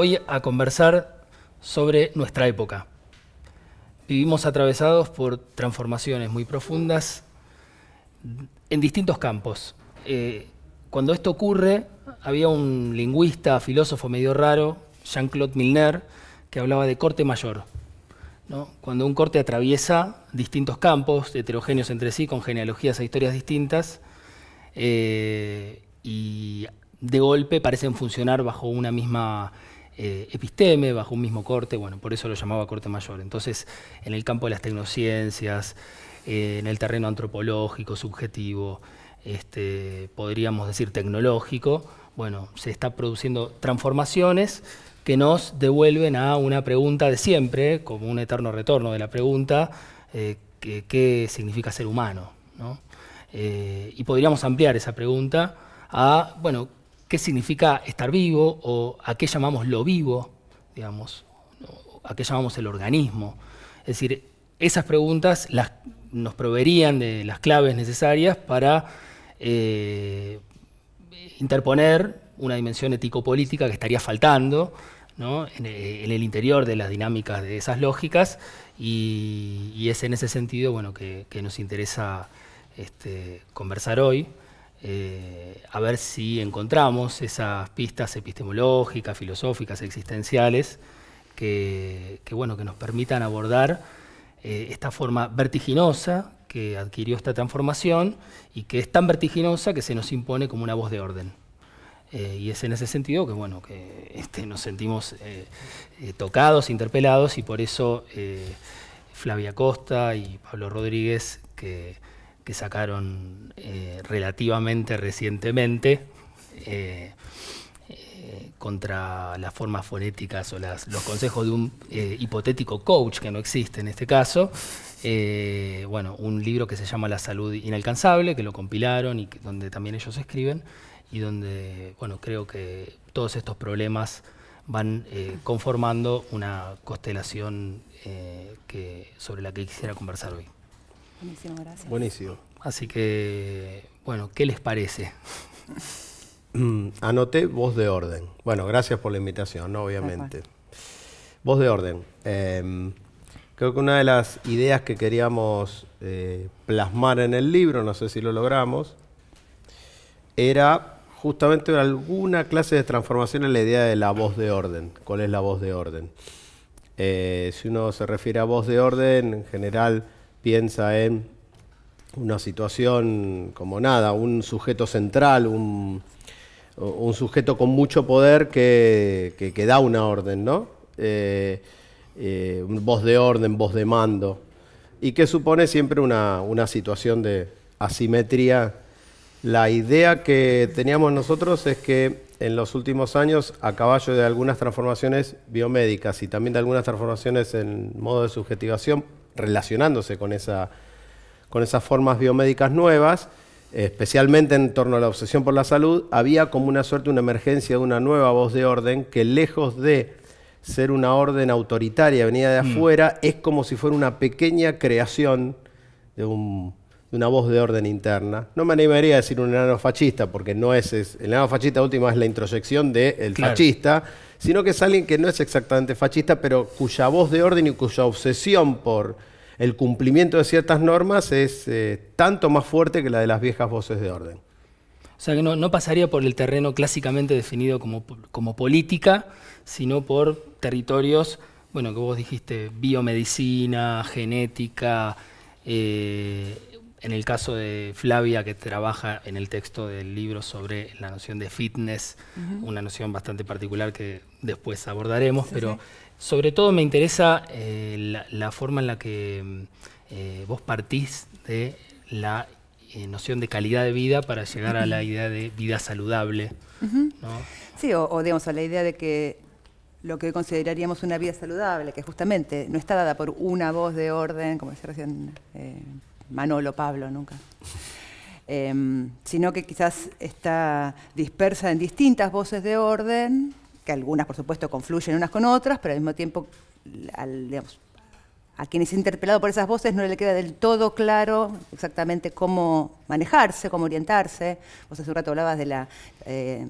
hoy a conversar sobre nuestra época. Vivimos atravesados por transformaciones muy profundas en distintos campos. Eh, cuando esto ocurre, había un lingüista, filósofo medio raro, Jean-Claude Milner, que hablaba de corte mayor. Cuando un corte atraviesa distintos campos, heterogéneos entre sí, con genealogías e historias distintas, eh, y de golpe parecen funcionar bajo una misma eh, episteme bajo un mismo corte, bueno, por eso lo llamaba corte mayor. Entonces, en el campo de las tecnociencias, eh, en el terreno antropológico, subjetivo, este, podríamos decir tecnológico, bueno, se están produciendo transformaciones que nos devuelven a una pregunta de siempre, como un eterno retorno de la pregunta, eh, ¿qué significa ser humano? y podríamos ampliar esa pregunta a, bueno, qué significa estar vivo o a qué llamamos lo vivo, digamos, a qué llamamos el organismo. Es decir, esas preguntas nos proveerían de las claves necesarias para eh, interponer una dimensión ético-política que estaría faltando eh, en, el interior de las dinámicas de esas lógicas y, es en ese sentido bueno, que, nos interesa este, conversar hoy. Eh, a ver si encontramos esas pistas epistemológicas, filosóficas, existenciales, que, bueno, que nos permitan abordar eh, esta forma vertiginosa que adquirió esta transformación y que es tan vertiginosa que se nos impone como una voz de orden. Eh, y es en ese sentido que, bueno, que este, nos sentimos tocados, interpelados, y por eso Flavia Costa y Pablo Rodríguez, que que sacaron eh, relativamente recientemente eh, eh, contra las formas fonéticas o los consejos de un hipotético coach, que no existe en este caso. bueno, un libro que se llama La salud inalcanzable, que lo compilaron y donde también ellos escriben, y donde, bueno, creo que todos estos problemas van conformando una constelación que, sobre la que quisiera conversar hoy. Buenísimo, gracias. Buenísimo. Así que, bueno, ¿qué les parece? Mm, anoté voz de orden. Bueno, gracias por la invitación, obviamente. Voz de orden. Em, creo que una de las ideas que queríamos eh, plasmar en el libro, no sé si lo logramos, era justamente alguna clase de transformación en la idea de la voz de orden. ¿Cuál es la voz de orden? Eh, si uno se refiere a voz de orden, en general piensa en una situación como nada, un sujeto central, un, sujeto con mucho poder que, da una orden, ¿no? Eh, eh, voz de orden, voz de mando, y que supone siempre una, una situación de asimetría. La idea que teníamos nosotros es que en los últimos años, a caballo de algunas transformaciones biomédicas y también de algunas transformaciones en modo de subjetivación, relacionándose con esa con esas formas biomédicas nuevas, especialmente en torno a la obsesión por la salud, había como una suerte, una emergencia de una nueva voz de orden que lejos de ser una orden autoritaria venida de mm. afuera, es como si fuera una pequeña creación de, una voz de orden interna. No me animaría a decir un enano fascista, porque no es, el enano fascista última es la introyección del de fascista, sino que es alguien que no es exactamente fascista, pero cuya voz de orden y cuya obsesión por el cumplimiento de ciertas normas es eh, tanto más fuerte que la de las viejas voces de orden. O sea que no, pasaría por el terreno clásicamente definido como, como política, sino por territorios, bueno, que vos dijiste, biomedicina, genética, eh, en el caso de Flavia, que trabaja en el texto del libro sobre la noción de fitness, una noción bastante particular que después abordaremos, pero sobre todo me interesa eh, la, forma en la que mm, eh, vos partís de la eh, noción de calidad de vida para llegar a la idea de vida saludable. Sí, o, digamos a la idea de que lo que consideraríamos una vida saludable, que justamente no está dada por una voz de orden, como decía recién Manolo, Pablo, nunca. Em, sino que quizás está dispersa en distintas voces de orden que algunas, por supuesto, confluyen unas con otras, pero al mismo tiempo, al, digamos, a quien es interpelado por esas voces no le queda del todo claro exactamente cómo manejarse, cómo orientarse. Vos hace un rato hablabas de la... Eh,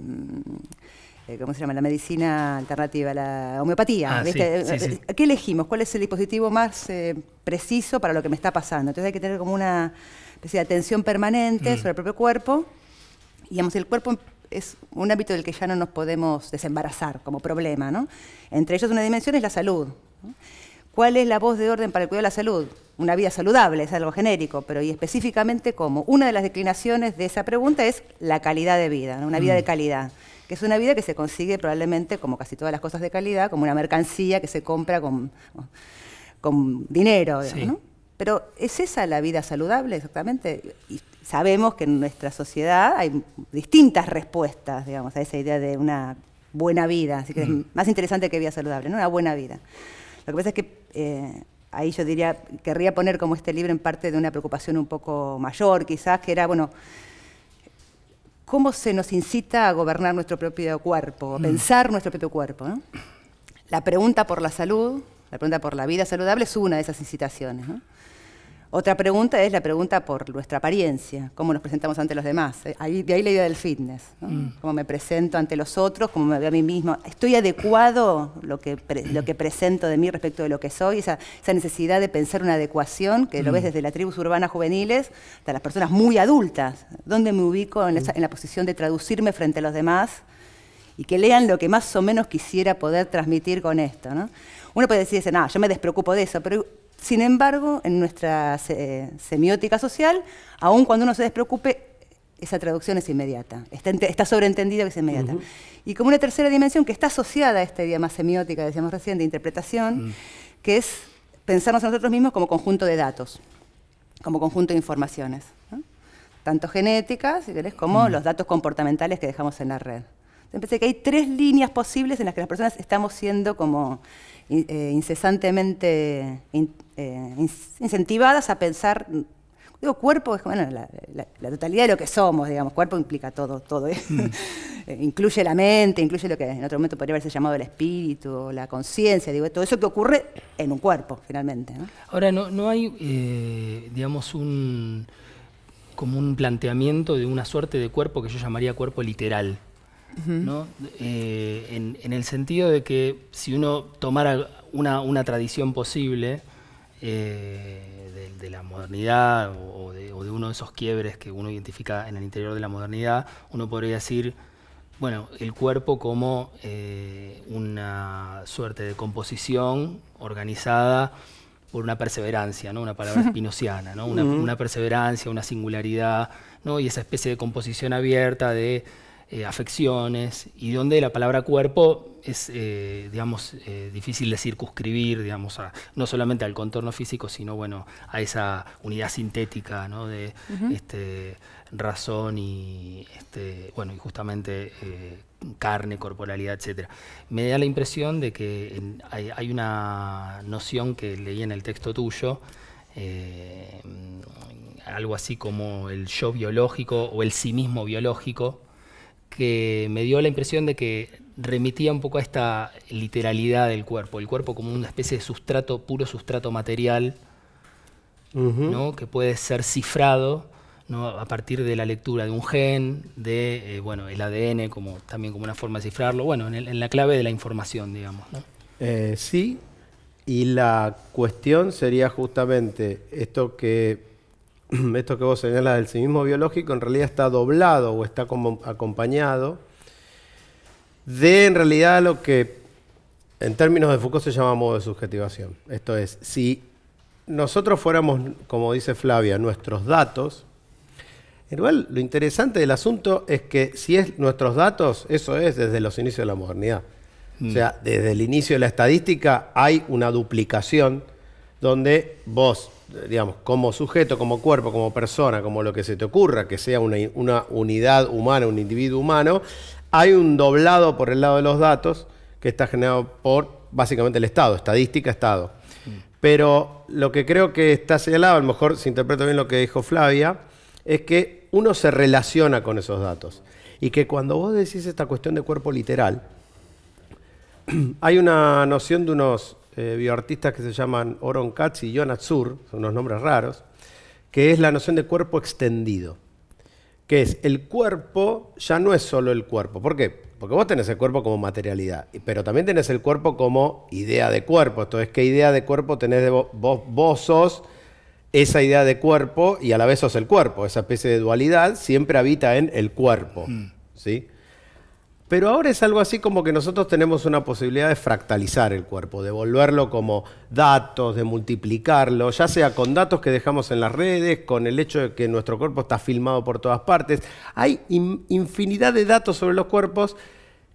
eh, se llama? La medicina alternativa, la homeopatía. Ah, ¿Qué elegimos? ¿Cuál es el dispositivo más eh, preciso para lo que me está pasando? Entonces hay que tener como una especie de atención permanente mm. sobre el propio cuerpo. Y el cuerpo es un ámbito del que ya no nos podemos desembarazar como problema. ¿no? Entre ellos una dimensión es la salud. ¿Cuál es la voz de orden para el cuidado de la salud? Una vida saludable, es algo genérico, pero y específicamente cómo. Una de las declinaciones de esa pregunta es la calidad de vida, una vida de mm. calidad, que es una vida que se consigue probablemente, como casi todas las cosas de calidad, como una mercancía que se compra con, con dinero. Pero ¿es esa la vida saludable exactamente? sabemos que en nuestra sociedad hay distintas respuestas, digamos, a esa idea de una buena vida, así que es mm. más interesante que vida saludable, ¿no? Una buena vida. Lo que pasa es que eh, ahí yo diría, querría poner como este libro en parte de una preocupación un poco mayor, quizás, que era, bueno, cómo se nos incita a gobernar nuestro propio cuerpo, a mm. pensar nuestro propio cuerpo. La pregunta por la salud, la pregunta por la vida saludable es una de esas incitaciones. ¿no? Otra pregunta es la pregunta por nuestra apariencia, cómo nos presentamos ante los demás. Eh, de ahí la idea del fitness, mm. cómo me presento ante los otros, cómo me veo a mí mismo. ¿Estoy adecuado lo que, lo que presento de mí respecto de lo que soy? Esa, necesidad de pensar una adecuación, que lo mm. ves desde las tribus urbanas juveniles hasta las personas muy adultas. ¿Dónde me ubico mm. en la, posición de traducirme frente a los demás? y que lean lo que más o menos quisiera poder transmitir con esto. Uno puede decir, no, yo me despreocupo de eso, pero sin embargo, en nuestra eh, semiótica social, aun cuando uno se despreocupe, esa traducción es inmediata, está, sobreentendido que es inmediata. Y como una tercera dimensión que está asociada a esta idea más semiótica, decíamos recién, de interpretación, mm. que es pensarnos a nosotros mismos como conjunto de datos, como conjunto de informaciones, tanto genéticas, si querés, como los datos comportamentales que dejamos en la red. Entonces que hay tres líneas posibles en las que las personas estamos siendo como eh, incesantemente eh, incentivadas a pensar, digo cuerpo, es bueno, la, totalidad de lo que somos, digamos, cuerpo implica todo, todo, ¿eh? mm. incluye la mente, incluye lo que en otro momento podría haberse llamado el espíritu, la conciencia, digo, todo eso que ocurre en un cuerpo, finalmente. Ahora, no, hay, digamos, un como un planteamiento de una suerte de cuerpo que yo llamaría cuerpo literal, ¿no? Eh, en, el sentido de que si uno tomara una, tradición posible eh, de, la modernidad o de, uno de esos quiebres que uno identifica en el interior de la modernidad, uno podría decir, bueno, el cuerpo como eh, una suerte de composición organizada por una perseverancia, ¿no? una palabra espinociana, ¿no? una, perseverancia, una singularidad, y esa especie de composición abierta de eh, afecciones, y donde la palabra cuerpo es, eh, digamos, eh, difícil de circunscribir, digamos, no solamente al contorno físico, sino, bueno, a esa unidad sintética, De este, razón y, este, bueno, y justamente carne, corporalidad, etcétera. Me da la impresión de que hay, hay, una noción que leí en el texto tuyo, algo así como el yo biológico o el sí mismo biológico, que me dio la impresión de que remitía un poco a esta literalidad del cuerpo, el cuerpo como una especie de sustrato, puro sustrato material, ¿no? que puede ser cifrado ¿no? a partir de la lectura de un gen, de eh, bueno, el ADN como, también como una forma de cifrarlo, bueno, en, la clave de la información, digamos. Eh, sí, y la cuestión sería justamente esto que esto que vos señalas del cinismo biológico en realidad está doblado o está acompañado de en realidad lo que en términos de Foucault se llama modo de subjetivación. Esto es, si nosotros fuéramos, como dice Flavia, nuestros datos, igual lo interesante del asunto es que si es nuestros datos, eso es desde los inicios de la modernidad. O mm. sea, desde el inicio de la estadística hay una duplicación donde vos digamos, como sujeto, como cuerpo, como persona, como lo que se te ocurra, que sea una, una unidad humana, un individuo humano, hay un doblado por el lado de los datos que está generado por básicamente el Estado, estadística, Estado. Mm. Pero lo que creo que está señalado, a lo mejor se interpreta bien lo que dijo Flavia, es que uno se relaciona con esos datos. Y que cuando vos decís esta cuestión de cuerpo literal, hay una noción de unos eh, bioartistas que se llaman Oron Katz y Jonathan Sur, son unos nombres raros, que es la noción de cuerpo extendido, que es el cuerpo ya no es solo el cuerpo. ¿Por qué? Porque vos tenés el cuerpo como materialidad, pero también tenés el cuerpo como idea de cuerpo. Entonces, ¿qué idea de cuerpo tenés de vos? Vos, sos esa idea de cuerpo y a la vez sos el cuerpo. Esa especie de dualidad siempre habita en el cuerpo. Mm. ¿Sí? Pero ahora es algo así como que nosotros tenemos una posibilidad de fractalizar el cuerpo, de volverlo como datos, de multiplicarlo, ya sea con datos que dejamos en las redes, con el hecho de que nuestro cuerpo está filmado por todas partes. Hay infinidad de datos sobre los cuerpos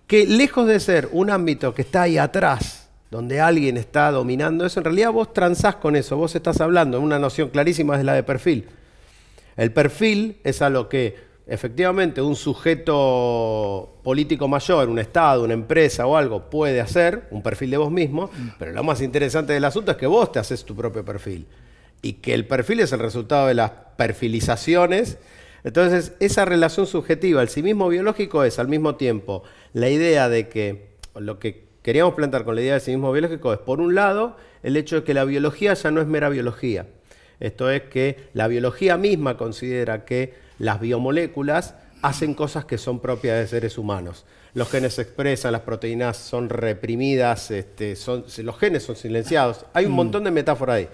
que lejos de ser un ámbito que está ahí atrás, donde alguien está dominando eso, en realidad vos transás con eso, vos estás hablando, una noción clarísima es la de perfil. El perfil es a lo que efectivamente un sujeto político mayor, un Estado, una empresa o algo, puede hacer un perfil de vos mismo, mm. pero lo más interesante del asunto es que vos te haces tu propio perfil y que el perfil es el resultado de las perfilizaciones. Entonces, esa relación subjetiva, al sí mismo biológico es al mismo tiempo la idea de que lo que queríamos plantar con la idea del sí mismo biológico es, por un lado, el hecho de que la biología ya no es mera biología. Esto es que la biología misma considera que las biomoléculas hacen cosas que son propias de seres humanos. Los genes se expresan, las proteínas son reprimidas, este, los genes son silenciados. Hay un mm. montón de metáforas ahí.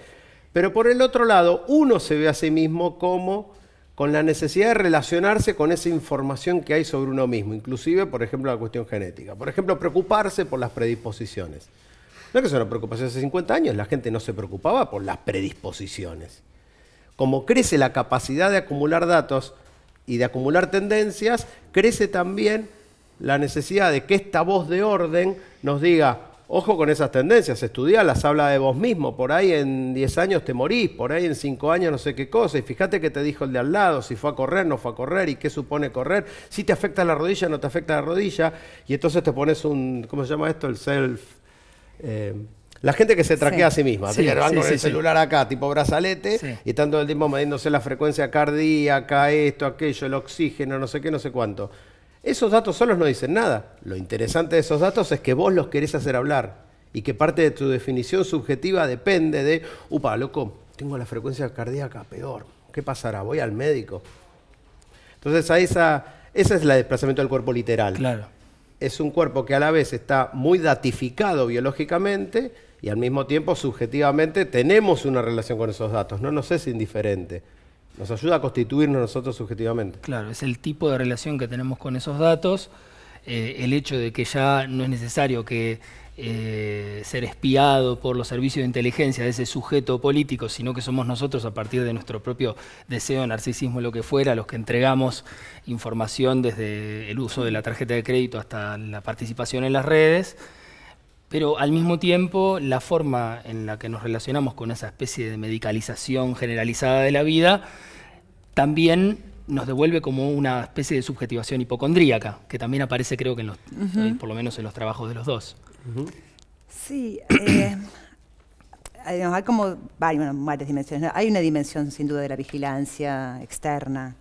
Pero por el otro lado, uno se ve a sí mismo como con la necesidad de relacionarse con esa información que hay sobre uno mismo, inclusive, por ejemplo, la cuestión genética. Por ejemplo, preocuparse por las predisposiciones. No es que sea una preocupación hace 50 años, la gente no se preocupaba por las predisposiciones como crece la capacidad de acumular datos y de acumular tendencias, crece también la necesidad de que esta voz de orden nos diga, ojo con esas tendencias, estudialas, habla de vos mismo, por ahí en 10 años te morís, por ahí en 5 años no sé qué cosa, y fíjate que te dijo el de al lado, si fue a correr, no fue a correr, y qué supone correr, si te afecta la rodilla, no te afecta la rodilla, y entonces te pones un, ¿cómo se llama esto? El self... Eh, la gente que se traquea a sí misma, el celular acá, tipo brazalete, y están el tiempo mediéndose la frecuencia cardíaca, esto, aquello, el oxígeno, no sé qué, no sé cuánto. Esos datos solos no dicen nada. Lo interesante de esos datos es que vos los querés hacer hablar y que parte de tu definición subjetiva depende de, upa, loco, tengo la frecuencia cardíaca peor, ¿qué pasará? Voy al médico. Entonces, a esa, ese es el desplazamiento del cuerpo literal. Claro. Es un cuerpo que a la vez está muy datificado biológicamente, y al mismo tiempo subjetivamente tenemos una relación con esos datos, no nos es indiferente. Nos ayuda a constituirnos nosotros subjetivamente. Claro, es el tipo de relación que tenemos con esos datos, eh, el hecho de que ya no es necesario que eh, ser espiado por los servicios de inteligencia de ese sujeto político, sino que somos nosotros a partir de nuestro propio deseo, narcisismo, lo que fuera, los que entregamos información desde el uso de la tarjeta de crédito hasta la participación en las redes pero al mismo tiempo la forma en la que nos relacionamos con esa especie de medicalización generalizada de la vida también nos devuelve como una especie de subjetivación hipocondríaca, que también aparece creo que en los, eh, por lo menos en los trabajos de los dos. Sí, eh, hay como varias dimensiones. Hay una dimensión sin duda de la vigilancia externa,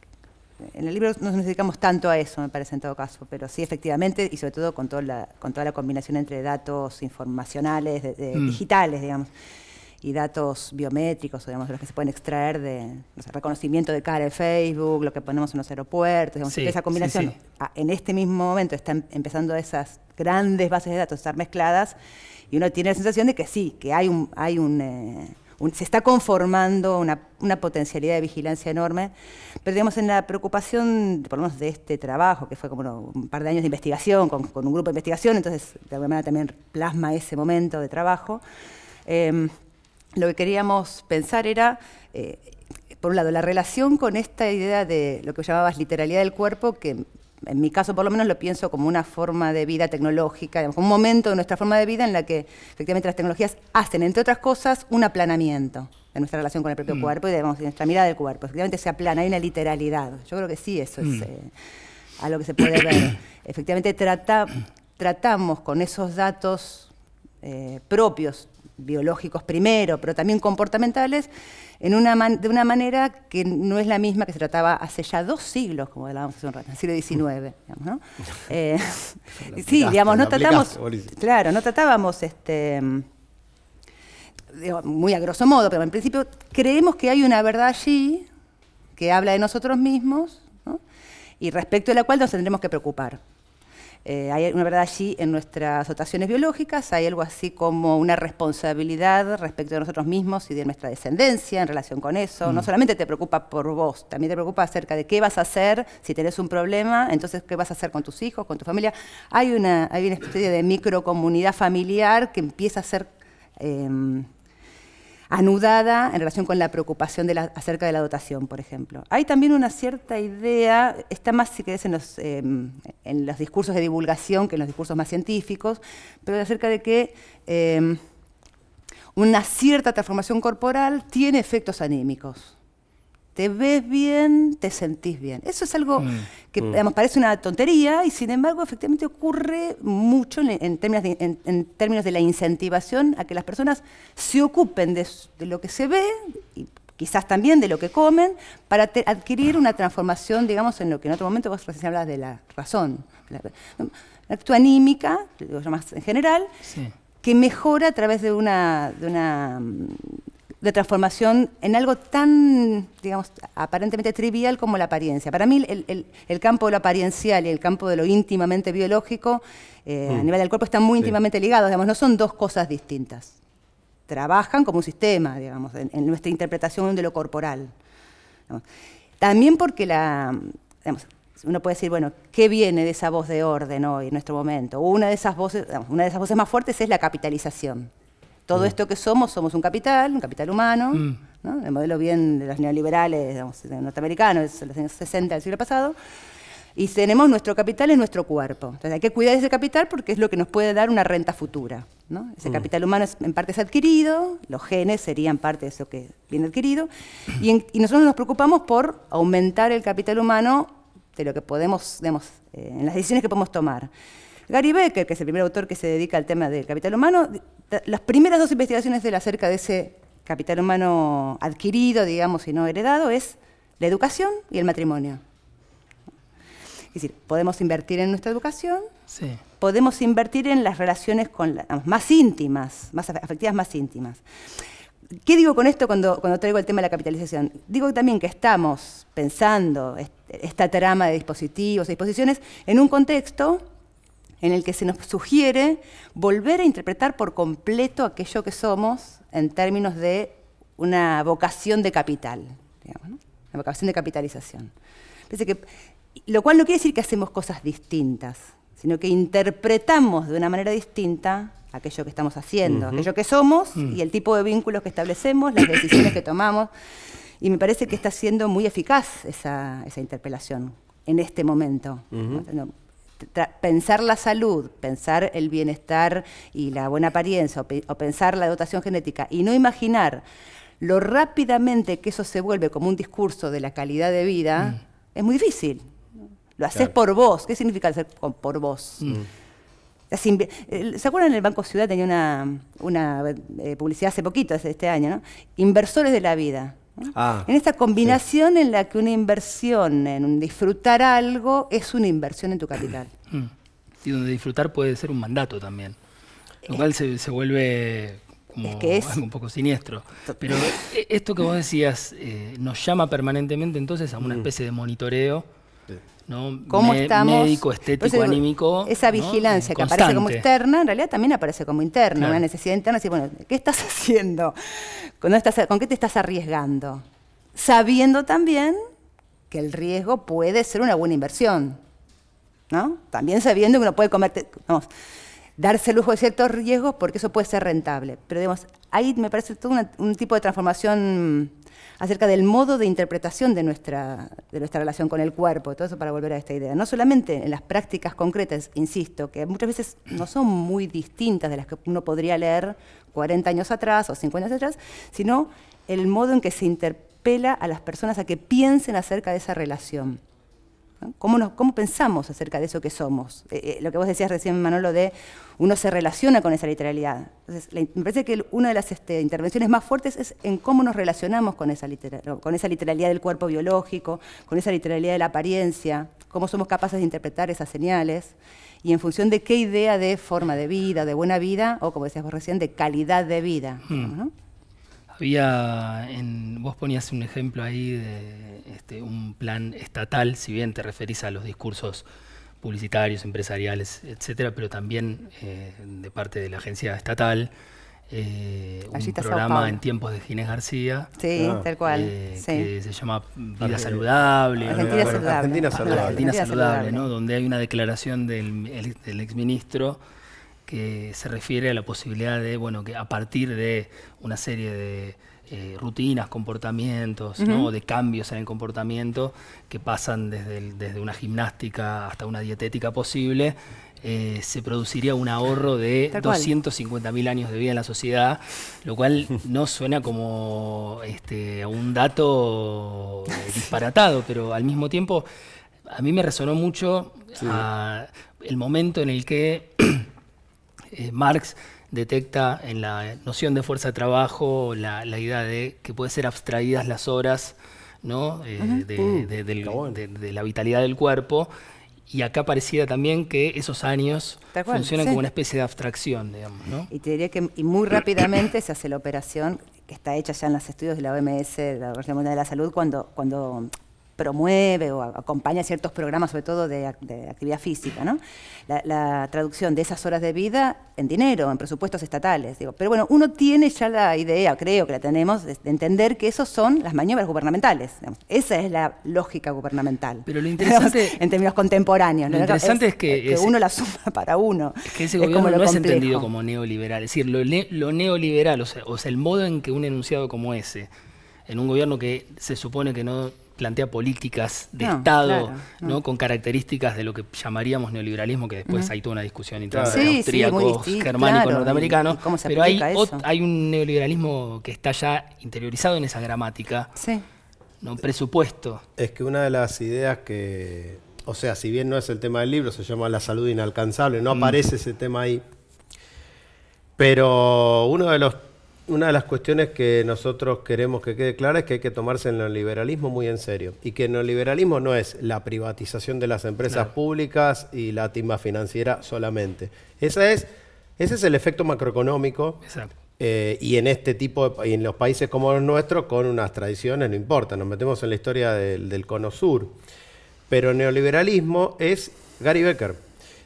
en el libro no nos dedicamos tanto a eso, me parece, en todo caso, pero sí, efectivamente, y sobre todo con, toda la, con toda la combinación entre datos informacionales, mm. digitales, digamos, y datos biométricos, digamos, los que se pueden extraer de reconocimiento de cara de Facebook, lo que ponemos en los aeropuertos, digamos, esa combinación en este mismo momento están em, empezando esas grandes bases de datos a estar mezcladas y uno tiene la sensación de que sí, que hay un... Hay un eh, se está conformando una, potencialidad de vigilancia enorme, pero digamos en la preocupación, por lo menos de este trabajo, que fue como un par de años de investigación, con, un grupo de investigación, entonces de alguna manera también plasma ese momento de trabajo, em, lo que queríamos pensar era... Eh, por un lado, la relación con esta idea de lo que llamabas literalidad del cuerpo, que en mi caso por lo menos lo pienso como una forma de vida tecnológica, digamos, un momento de nuestra forma de vida en la que efectivamente las tecnologías hacen, entre otras cosas, un aplanamiento de nuestra relación con el propio mm. cuerpo y de, nuestra mirada del cuerpo. Efectivamente se aplana, hay una literalidad. Yo creo que sí, eso es mm. eh, a lo que se puede ver. Efectivamente tratamos con esos datos eh, propios biológicos primero, pero también comportamentales, en una de una manera que no es la misma que se trataba hace ya dos siglos, como hablábamos hace un rato, en el siglo XIX. ¿no? sí, digamos, no eh, tratamos, claro, no tratábamos este, muy a grosso modo, pero en principio creemos que hay una verdad allí que habla de nosotros mismos y respecto a la cual nos tendremos que preocupar. Eh, hay una verdad allí en nuestras dotaciones biológicas, hay algo así como una responsabilidad respecto de nosotros mismos y de nuestra descendencia en relación con eso. No mm. solamente te preocupa por vos, también te preocupa acerca de qué vas a hacer si tenés un problema, entonces qué vas a hacer con tus hijos, con tu familia. Hay una, hay una especie de microcomunidad familiar que empieza a ser... Em, anudada en relación con la preocupación acerca de la dotación, por ejemplo. Hay también una cierta idea, está más si querés en los, em, en los discursos de divulgación que en los discursos más científicos, pero acerca de que em, una cierta transformación corporal tiene efectos anímicos te ves bien, te sentís bien. Eso es algo mm. que, mm. parece una tontería y sin embargo efectivamente ocurre mucho en, términos de, la incentivación a que las personas se ocupen de, lo que se ve y quizás también de lo que comen, para adquirir una transformación, digamos, en lo que en otro momento vos recién hablas de la razón, la, actitud anímica, lo en general, que mejora a través de una de transformación en algo tan, digamos, aparentemente trivial como la apariencia. Para mí el, campo de lo apariencial y el campo de lo íntimamente biológico eh, a mm. nivel del cuerpo están muy íntimamente ligados, digamos, no son dos cosas distintas. Trabajan como un sistema, digamos, en, nuestra interpretación de lo corporal. También porque la, uno puede decir, bueno, ¿qué viene de esa voz de orden hoy, en nuestro momento? Una de esas voces, una de esas voces más fuertes es la capitalización. Todo mm. esto que somos, somos un capital, un capital humano, mm. el modelo bien de los neoliberales norteamericanos de los años 60 del siglo pasado. Y tenemos nuestro capital en nuestro cuerpo. Entonces hay que cuidar ese capital porque es lo que nos puede dar una renta futura. Ese mm. capital humano en parte es adquirido, los genes serían parte de eso que viene adquirido. Y, nosotros nos preocupamos por aumentar el capital humano de lo que podemos, eh, en las decisiones que podemos tomar. Gary Becker, que es el primer autor que se dedica al tema del capital humano, las primeras dos investigaciones de acerca de ese capital humano adquirido, digamos, y no heredado, es la educación y el matrimonio. Es decir, podemos invertir en nuestra educación, podemos invertir en las relaciones con más íntimas, más afectivas más íntimas. ¿Qué digo con esto cuando, cuando traigo el tema de la capitalización? Digo también que estamos pensando esta trama de dispositivos y disposiciones en un contexto en el que se nos sugiere volver a interpretar por completo aquello que somos en términos de una vocación de capital, digamos, una vocación de capitalización. Que, lo cual no quiere decir que hacemos cosas distintas, sino que interpretamos de una manera distinta aquello que estamos haciendo, aquello que somos mm. y el tipo de vínculos que establecemos, las decisiones que tomamos. Y me parece que está siendo muy eficaz esa, interpelación en este momento. Este, pensar la salud, pensar el bienestar y la buena apariencia, o, pensar la dotación genética, y no imaginar lo rápidamente que eso se vuelve como un discurso de la calidad de vida, mm. es muy difícil. Lo haces por vos. ¿Qué significa hacer por vos? Mm. ¿Se acuerdan? El Banco Ciudad tenía una, eh, publicidad hace poquito, este año, ¿no? Inversores de la vida. Ah, en esta combinación en la que una inversión en disfrutar algo es una inversión en tu capital. Mm. Y donde disfrutar puede ser un mandato también, lo cual se, vuelve como algo un poco siniestro. Pero eh, esto que vos decías eh, nos llama permanentemente entonces a una mm. especie de monitoreo ¿Cómo estamos? Médico, pues estético, anímico. Esa vigilancia que aparece como externa, en realidad también aparece como interna, una necesidad interna, decir, bueno, ¿qué estás haciendo? ¿Con, qué te estás arriesgando? Sabiendo también que el riesgo puede ser una buena inversión, ¿no? También sabiendo que uno puede comerte, vamos, darse lujo de ciertos riesgos porque eso puede ser rentable. Pero digamos, ahí me parece todo un tipo de transformación acerca del modo de interpretación de nuestra, relación con el cuerpo, todo eso para volver a esta idea. No solamente en las prácticas concretas, insisto, que muchas veces no son muy distintas de las que uno podría leer 40 años atrás o 50 años atrás, sino el modo en que se interpela a las personas a que piensen acerca de esa relación. ¿Cómo, pensamos acerca de eso que somos? Eh, eh, lo que vos decías recién, Manolo, de uno se relaciona con esa literalidad. me parece que una de las este, intervenciones más fuertes es en cómo nos relacionamos con esa, literalidad del cuerpo biológico, con esa literalidad de la apariencia, cómo somos capaces de interpretar esas señales y en función de qué idea de forma de vida, de buena vida, o como decías vos recién, de calidad de vida. Hmm. Había, en, vos ponías un ejemplo ahí de este, un plan estatal, si bien te referís a los discursos publicitarios, empresariales, etcétera, pero también eh, de parte de la agencia estatal, eh, un programa en tiempos de Ginés García. Ah. cual. Eh, que se llama Vida Saludable. Argentina, Saludable. Donde hay una declaración del, del exministro que se refiere a la posibilidad de, bueno, que a partir de una serie de eh, rutinas, comportamientos, de cambios en el comportamiento que pasan desde, desde una gimnástica hasta una dietética posible, eh, se produciría un ahorro de 250.000 años de vida en la sociedad, lo cual no suena como este, un dato eh, disparatado, pero al mismo tiempo a mí me resonó mucho el momento en el que Eh, Marx detecta en la noción de fuerza de trabajo la, idea de que pueden ser abstraídas las horas ¿no? Eh, mm. de, la vitalidad del cuerpo. Y acá parecía también que esos años funcionan como una especie de abstracción, ¿no? Y te que y muy rápidamente se hace la operación que está hecha ya en los estudios de la OMS, de la Organización Mundial de la Salud, cuando, cuando promueve o acompaña ciertos programas, sobre todo de, actividad física, ¿no? La, traducción de esas horas de vida en dinero, en presupuestos estatales. Digo. Pero bueno, uno tiene ya la idea, creo que la tenemos, de entender que esas son las maniobras gubernamentales. Esa es la lógica gubernamental. Pero lo interesante... en términos contemporáneos. Lo, interesante es, que... uno la suma para uno. Es que ese gobierno no es entendido como neoliberal. Es decir, lo, neoliberal, o sea, el modo en que un enunciado como ese en un gobierno que se supone que no plantea políticas de Estado no. con características de lo que llamaríamos neoliberalismo, que después hay toda una discusión entre austríacos, germánicos, norteamericanos, pero hay, hay un neoliberalismo que está ya interiorizado en esa gramática, sí. ¿no? presupuesto. Es que una de las ideas que, o sea, si bien no es el tema del libro, se llama La salud inalcanzable, no mm. aparece ese tema ahí, pero uno de los una de las cuestiones que nosotros queremos que quede clara es que hay que tomarse el neoliberalismo muy en serio. Y que el neoliberalismo no es la privatización de las empresas públicas y la timba financiera solamente. Esa es, ese es el efecto macroeconómico. Eh, y en este tipo en los países como los nuestro, con unas tradiciones, no importa, nos metemos en la historia del, del cono sur. Pero neoliberalismo es Gary Becker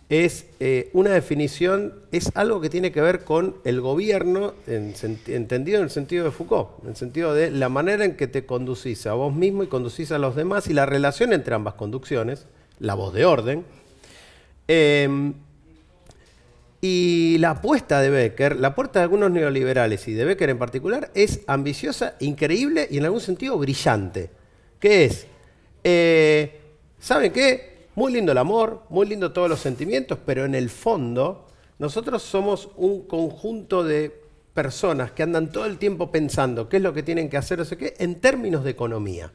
es eh, una definición, es algo que tiene que ver con el gobierno, entendido en el sentido de Foucault, en el sentido de la manera en que te conducís a vos mismo y conducís a los demás y la relación entre ambas conducciones, la voz de orden. Em, y la apuesta de Becker, la apuesta de algunos neoliberales y de Becker en particular, es ambiciosa, increíble y en algún sentido brillante. ¿Qué es? Eh, ¿Saben qué? Muy lindo el amor, muy lindo todos los sentimientos, pero en el fondo nosotros somos un conjunto de personas que andan todo el tiempo pensando qué es lo que tienen que hacer, no sé qué, en términos de economía.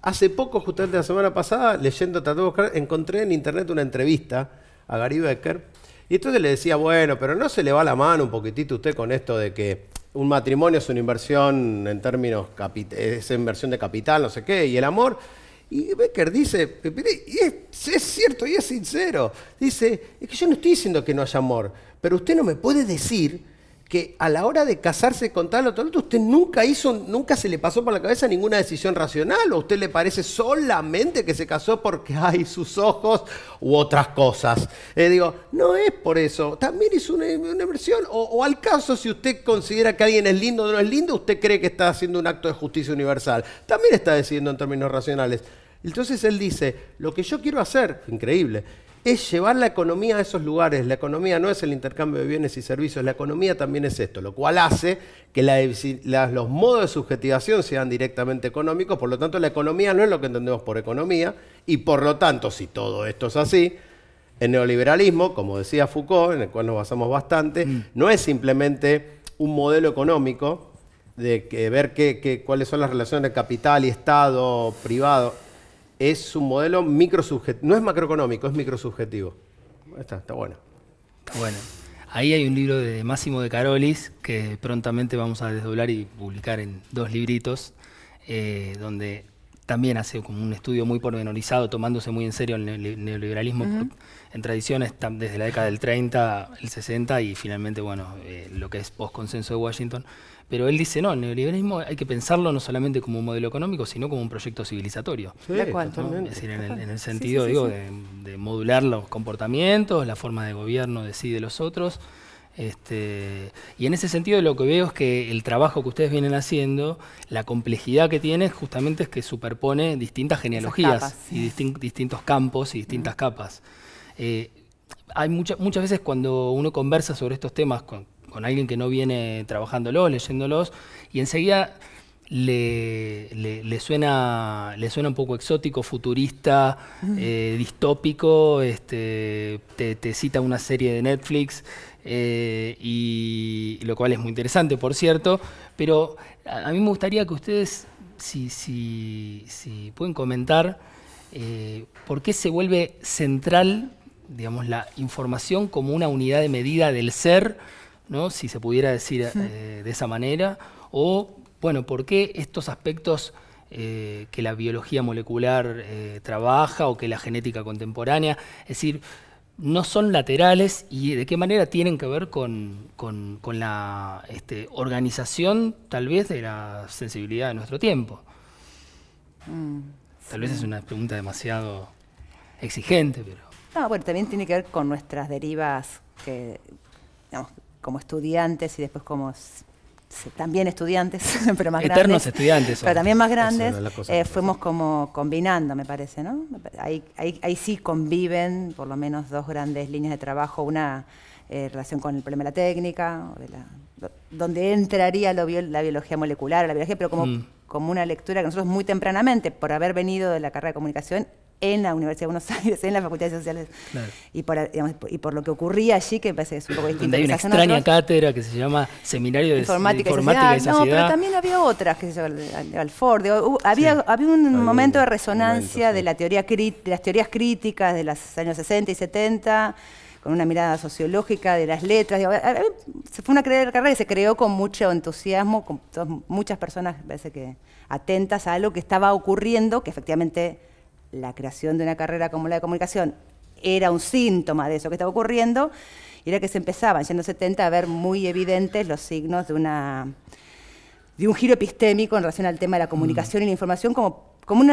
Hace poco, justamente la semana pasada, leyendo Tratado Buscar, encontré en internet una entrevista a Gary Becker y entonces le decía, bueno, pero no se le va la mano un poquitito usted con esto de que un matrimonio es una inversión en términos, inversión de capital, no sé qué, y el amor y Becker dice, y es, es, cierto y es sincero, dice, es que yo no estoy diciendo que no haya amor, pero usted no me puede decir que a la hora de casarse con tal o tal otro, usted nunca hizo, nunca se le pasó por la cabeza ninguna decisión racional, o usted le parece solamente que se casó porque hay sus ojos u otras cosas. Eh, digo, no es por eso, también es una, inversión, o, o, al caso si usted considera que alguien es lindo o no es lindo, usted cree que está haciendo un acto de justicia universal, también está decidiendo en términos racionales. Entonces él dice, lo que yo quiero hacer, increíble, es llevar la economía a esos lugares. La economía no es el intercambio de bienes y servicios, la economía también es esto, lo cual hace que los modos de subjetivación sean directamente económicos, por lo tanto la economía no es lo que entendemos por economía, y por lo tanto, si todo esto es así, el neoliberalismo, como decía Foucault, en el cual nos basamos bastante, mm. no es simplemente un modelo económico de ver cuáles son las relaciones de capital y Estado privado es un modelo microsubjetivo. No es macroeconómico, es microsubjetivo. Está, está bueno. bueno. Ahí hay un libro de Máximo de Carolis que prontamente vamos a desdoblar y publicar en dos libritos, eh, donde también hace como un estudio muy pormenorizado, tomándose muy en serio el neoliberalismo en tradiciones desde la década del 30, el 60 y finalmente, bueno, eh, lo que es post-consenso de Washington. Pero él dice, no, el neoliberalismo hay que pensarlo no solamente como un modelo económico, sino como un proyecto civilizatorio. Sí, Es decir, en el, sentido, de, modular los comportamientos, la forma de gobierno de sí de los otros. Este, y en ese sentido lo que veo es que el trabajo que ustedes vienen haciendo, la complejidad que tiene justamente es que superpone distintas genealogías y distintos campos y distintas capas. Eh, hay mucha, muchas veces cuando uno conversa sobre estos temas con, con alguien que no viene trabajándolos, leyéndolos, y enseguida le, suena, le suena un poco exótico, futurista, mm. eh, distópico, este, te, cita una serie de Netflix, eh, y lo cual es muy interesante, por cierto, pero a, mí me gustaría que ustedes, si, si, si pueden comentar, eh, por qué se vuelve central digamos, la información como una unidad de medida del ser, ¿no? si se pudiera decir eh, de esa manera, o, bueno, por qué estos aspectos eh, que la biología molecular eh, trabaja o que la genética contemporánea, es decir, no son laterales y de qué manera tienen que ver con, la este, organización tal vez de la sensibilidad de nuestro tiempo. Mm, tal vez es una pregunta demasiado exigente, pero... ah bueno, también tiene que ver con nuestras derivas que, como estudiantes y después como también estudiantes, pero más grandes. estudiantes. Pero también más grandes. Eh, fuimos como combinando, me parece, ¿no? Ahí, sí conviven por lo menos dos grandes líneas de trabajo, una eh, relación con el problema de la técnica, donde entraría lo la biología molecular, la biología, pero como, mm. como una lectura que nosotros muy tempranamente, por haber venido de la carrera de comunicación, en la Universidad de Buenos Aires, en la Facultad de Sociales, y, por, y por lo que ocurría allí, que parece que es un poco distinto. hay una extraña cátedra que se llama Seminario de Informática, y, Sociedad. No, pero también había otras, que Alford, había, sí. había un momento de resonancia de, la teoría las teorías críticas de los años 60 y 70, con una mirada sociológica de las letras. se fue una carrera y se creó con mucho entusiasmo, con muchas personas, parece que atentas a algo que estaba ocurriendo, que efectivamente la creación de una carrera como la de comunicación era un síntoma de eso que estaba ocurriendo, y era que se empezaban, ya en los 70, a ver muy evidentes los signos de una de un giro epistémico en relación al tema de la comunicación mm. y la información como, como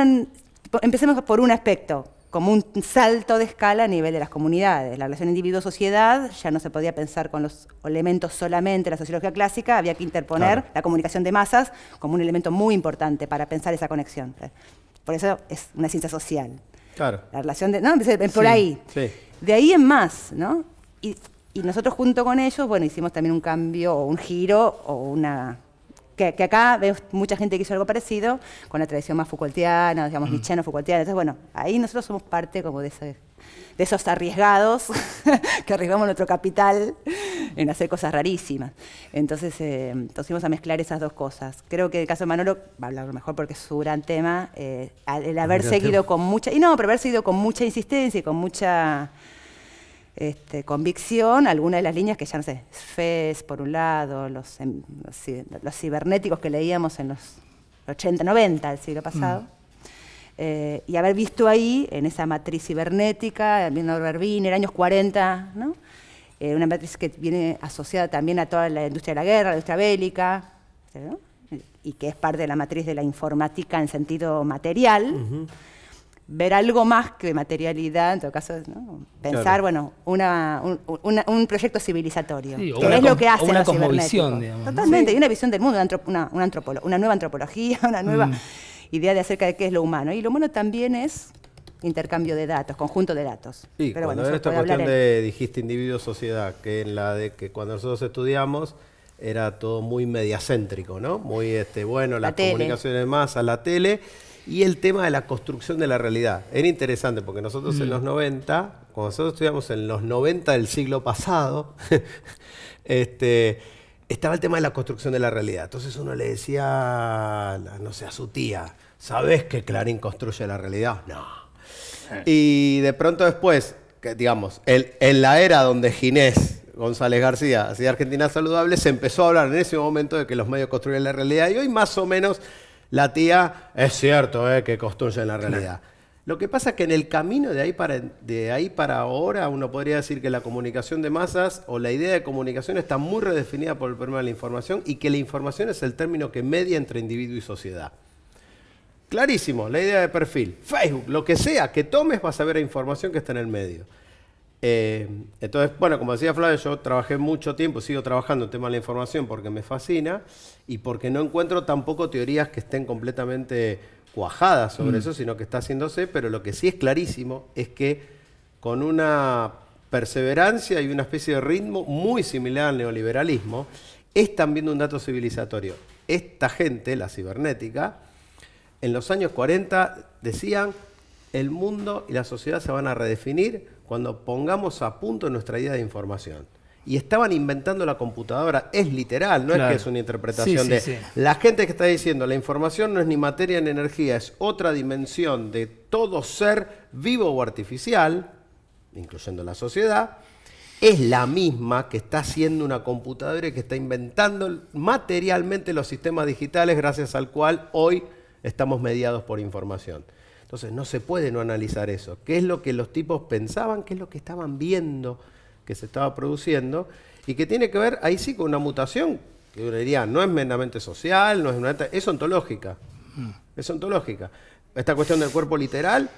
empecemos por un aspecto, como un salto de escala a nivel de las comunidades. La relación individuo-sociedad ya no se podía pensar con los elementos solamente de la sociología clásica, había que interponer la comunicación de masas como un elemento muy importante para pensar esa conexión. Por eso es una ciencia social. Claro. La relación de. No, por ahí. De ahí en más, ¿no? Y, nosotros junto con ellos, bueno, hicimos también un cambio o un giro o una. Que, acá vemos mucha gente que hizo algo parecido con la tradición más Foucaultiana, digamos, micheno mm. Entonces, bueno, ahí nosotros somos parte como de ese de esos arriesgados que arriesgamos nuestro capital en hacer cosas rarísimas. Entonces, eh, entonces a mezclar esas dos cosas. Creo que el caso de Manolo, va a hablar mejor porque es su gran tema, eh, el haber seguido con mucha, y no, pero haber seguido con mucha insistencia y con mucha este, convicción alguna de las líneas que ya no sé, FES por un lado, los, em, los, cibernéticos que leíamos en los 80, 90 del siglo pasado. Mm. Eh, y haber visto ahí, en esa matriz cibernética, berbín en Wiener, años 40, ¿no? Eh, una matriz que viene asociada también a toda la industria de la guerra, la industria bélica, y que es parte de la matriz de la informática en sentido material. Ver algo más que materialidad, en todo caso, pensar, bueno, un, proyecto civilizatorio. que es lo que hace una cosmovisión, Totalmente, una visión del mundo, una, nueva antropología, una nueva. Mm idea de acerca de qué es lo humano. Y lo humano también es intercambio de datos, conjunto de datos. Pero bueno, esta cuestión dijiste individuo-sociedad, que en la de que cuando nosotros estudiamos era todo muy mediacéntrico, ¿no? Muy, este, bueno, las la comunicaciones más a la tele y el tema de la construcción de la realidad. Era interesante porque nosotros en mm. los 90, cuando nosotros estudiamos en los 90 del siglo pasado, este, estaba el tema de la construcción de la realidad. Entonces uno le decía, ah, no sé, a su tía, ¿sabes que Clarín construye la realidad? No. Eh. Y de pronto después, que, digamos, en, la era donde Ginés González García hacía Argentina Saludable, se empezó a hablar en ese momento de que los medios construyen la realidad y hoy más o menos la tía es cierto eh, que construyen la realidad. Lo que pasa es que en el camino de ahí, para, de ahí para ahora uno podría decir que la comunicación de masas o la idea de comunicación está muy redefinida por el problema de la información y que la información es el término que media entre individuo y sociedad. Clarísimo, la idea de perfil. Facebook, lo que sea que tomes vas a ver la información que está en el medio. Eh, entonces, bueno, como decía Flavio, yo trabajé mucho tiempo, sigo trabajando en tema de la información porque me fascina y porque no encuentro tampoco teorías que estén completamente cuajada sobre mm. eso, sino que está haciéndose, pero lo que sí es clarísimo es que con una perseverancia y una especie de ritmo muy similar al neoliberalismo, es también un dato civilizatorio. Esta gente, la cibernética, en los años 40 decían, el mundo y la sociedad se van a redefinir cuando pongamos a punto nuestra idea de información y estaban inventando la computadora. Es literal, no es que es una interpretación de... La gente que está diciendo, la información no es ni materia ni energía, es otra dimensión de todo ser vivo o artificial, incluyendo la sociedad, es la misma que está haciendo una computadora y que está inventando materialmente los sistemas digitales gracias al cual hoy estamos mediados por información. Entonces no se puede no analizar eso. ¿Qué es lo que los tipos pensaban? ¿Qué es lo que estaban viendo? que se estaba produciendo y que tiene que ver ahí sí con una mutación que uno diría no es meramente social, no es una, es ontológica. Mm. Es ontológica. Esta cuestión del cuerpo literal,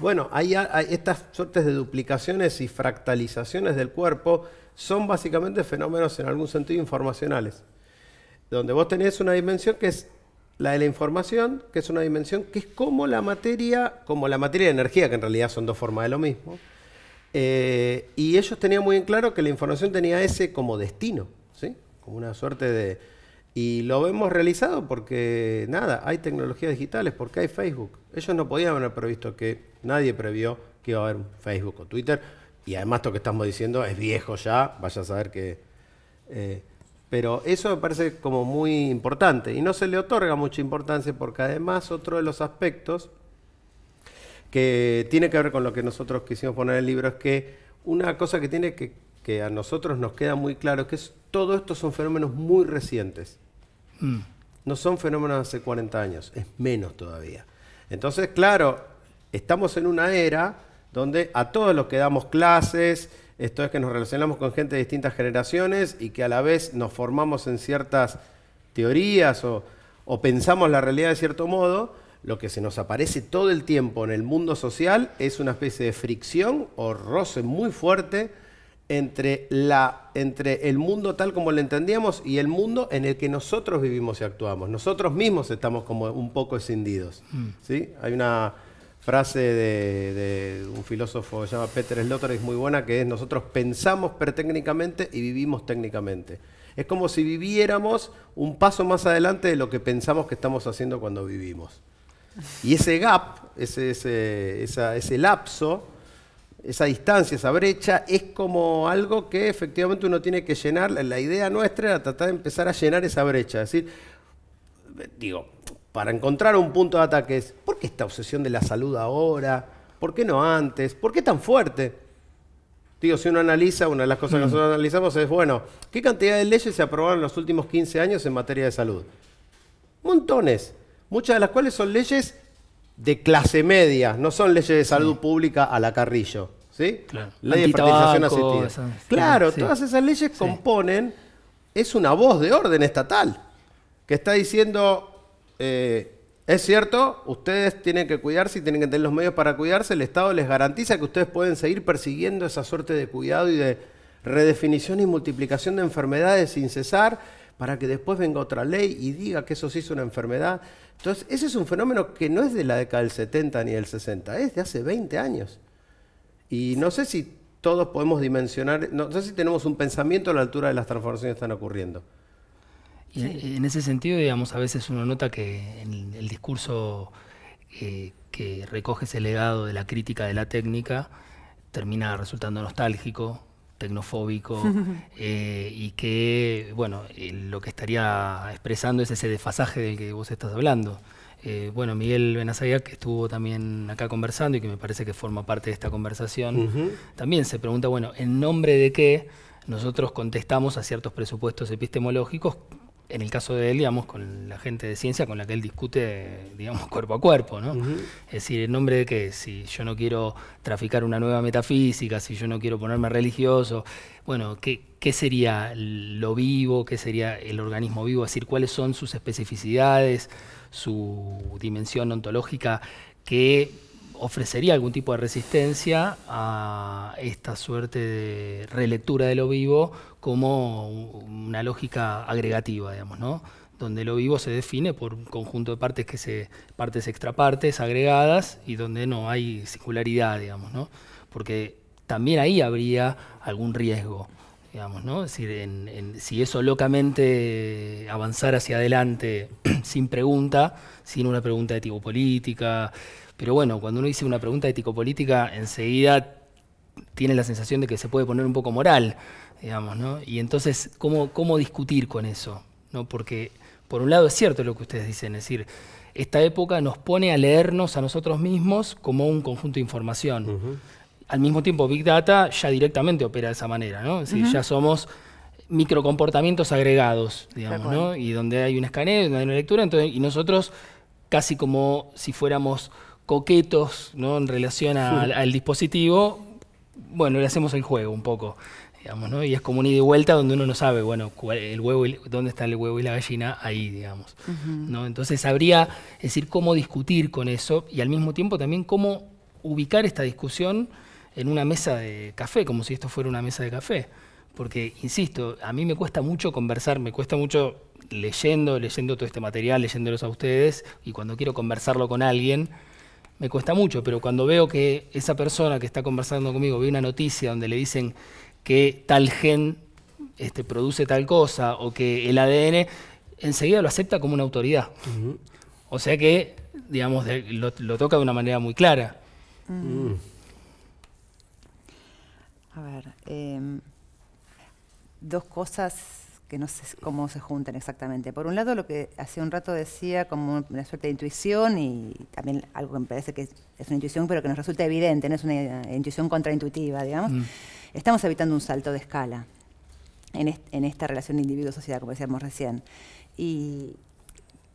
bueno, hay, hay estas suertes de duplicaciones y fractalizaciones del cuerpo son básicamente fenómenos en algún sentido informacionales, donde vos tenés una dimensión que es la de la información, que es una dimensión que es como la materia, como la materia la energía, que en realidad son dos formas de lo mismo, eh, y ellos tenían muy en claro que la información tenía ese como destino, ¿sí? Como una suerte de... Y lo hemos realizado porque, nada, hay tecnologías digitales, porque hay Facebook. Ellos no podían haber previsto que, nadie previó que iba a haber Facebook o Twitter. Y además esto que estamos diciendo es viejo ya, vaya a saber que... Eh, pero eso me parece como muy importante y no se le otorga mucha importancia porque además otro de los aspectos que tiene que ver con lo que nosotros quisimos poner en el libro, es que una cosa que tiene que, a nosotros nos queda muy claro es que es, todo esto son fenómenos muy recientes. Mm. No son fenómenos de hace 40 años, es menos todavía. Entonces, claro, estamos en una era donde a todos los que damos clases, esto es que nos relacionamos con gente de distintas generaciones y que a la vez nos formamos en ciertas teorías o pensamos la realidad de cierto modo, lo que se nos aparece todo el tiempo en el mundo social es una especie de fricción o roce muy fuerte entre, la, entre el mundo tal como lo entendíamos y el mundo en el que nosotros vivimos y actuamos. Nosotros mismos estamos como un poco escindidos. Mm. Hay una frase de, un filósofo que se llama Peter Slotter, muy buena, que es nosotros pensamos pretécnicamente y vivimos técnicamente. Es como si viviéramos un paso más adelante de lo que pensamos que estamos haciendo cuando vivimos. Y ese gap, ese, ese, ese lapso, esa distancia, esa brecha, es como algo que efectivamente uno tiene que llenar. La idea nuestra era tratar de empezar a llenar esa brecha. Es decir, digo, para encontrar un punto de ataque es, ¿por qué esta obsesión de la salud ahora? ¿Por qué no antes? ¿Por qué tan fuerte? Digo, si uno analiza, una de las cosas que nosotros mm. analizamos es, bueno, ¿qué cantidad de leyes se aprobaron en los últimos 15 años en materia de salud? Montones muchas de las cuales son leyes de clase media, no son leyes de salud pública a la carrillo. ¿sí? Claro. de fertilización asistida. claro, todas esas leyes componen, es una voz de orden estatal que está diciendo, eh, es cierto, ustedes tienen que cuidarse y tienen que tener los medios para cuidarse, el Estado les garantiza que ustedes pueden seguir persiguiendo esa suerte de cuidado y de redefinición y multiplicación de enfermedades sin cesar para que después venga otra ley y diga que eso sí es una enfermedad. Entonces, ese es un fenómeno que no es de la década del 70 ni del 60, es de hace 20 años. Y no sé si todos podemos dimensionar, no, sé si tenemos un pensamiento a la altura de las transformaciones que están ocurriendo. en ese sentido, digamos, a veces uno nota que en el discurso eh, que recoge ese legado de la crítica de la técnica termina resultando nostálgico, tecnofóbico eh, y que, bueno, eh, lo que estaría expresando es ese desfasaje del que vos estás hablando. Eh, bueno, Miguel Benazaya, que estuvo también acá conversando y que me parece que forma parte de esta conversación, también se pregunta, bueno, ¿en nombre de qué nosotros contestamos a ciertos presupuestos epistemológicos en el caso de él, digamos, con la gente de ciencia con la que él discute, digamos, cuerpo a cuerpo, ¿no? Es decir, en nombre de que si yo no quiero traficar una nueva metafísica, si yo no quiero ponerme religioso, bueno, ¿qué, qué sería lo vivo? ¿Qué sería el organismo vivo? Es decir, ¿cuáles son sus especificidades, su dimensión ontológica que ofrecería algún tipo de resistencia a esta suerte de relectura de lo vivo como una lógica agregativa, digamos, ¿no? donde lo vivo se define por un conjunto de partes que se partes extrapartes agregadas y donde no hay singularidad, digamos, ¿no? Porque también ahí habría algún riesgo, digamos, ¿no? Es decir, en, si eso locamente avanzar hacia adelante sin pregunta, sin una pregunta de tipo política, pero bueno, cuando uno dice una pregunta ético-política, enseguida tiene la sensación de que se puede poner un poco moral, digamos, ¿no? Y entonces, ¿cómo, cómo discutir con eso? ¿No? Porque, por un lado, es cierto lo que ustedes dicen, es decir, esta época nos pone a leernos a nosotros mismos como un conjunto de información. Al mismo tiempo, Big Data ya directamente opera de esa manera, ¿no? ya somos microcomportamientos agregados, digamos, ¿no? Y donde hay un escaneo, donde hay una lectura, y nosotros casi como si fuéramos coquetos ¿no? en relación al dispositivo, bueno, le hacemos el juego un poco. Digamos, ¿no? Y es como un ida y vuelta donde uno no sabe, bueno, el huevo dónde está el huevo y la gallina ahí, digamos. ¿no? Entonces habría, decir, cómo discutir con eso y al mismo tiempo también cómo ubicar esta discusión en una mesa de café, como si esto fuera una mesa de café. Porque, insisto, a mí me cuesta mucho conversar, me cuesta mucho leyendo, leyendo todo este material, leyéndolos a ustedes, y cuando quiero conversarlo con alguien, me cuesta mucho, pero cuando veo que esa persona que está conversando conmigo ve una noticia donde le dicen que tal gen este, produce tal cosa o que el ADN, enseguida lo acepta como una autoridad. O sea que, digamos, lo, toca de una manera muy clara. Mm. A ver, em, dos cosas que no sé cómo se juntan exactamente. Por un lado, lo que hace un rato decía como una suerte de intuición y también algo que me parece que es una intuición, pero que nos resulta evidente, no es una intuición contraintuitiva, digamos. Mm. Estamos evitando un salto de escala en, en esta relación individuo-sociedad, como decíamos recién. Y,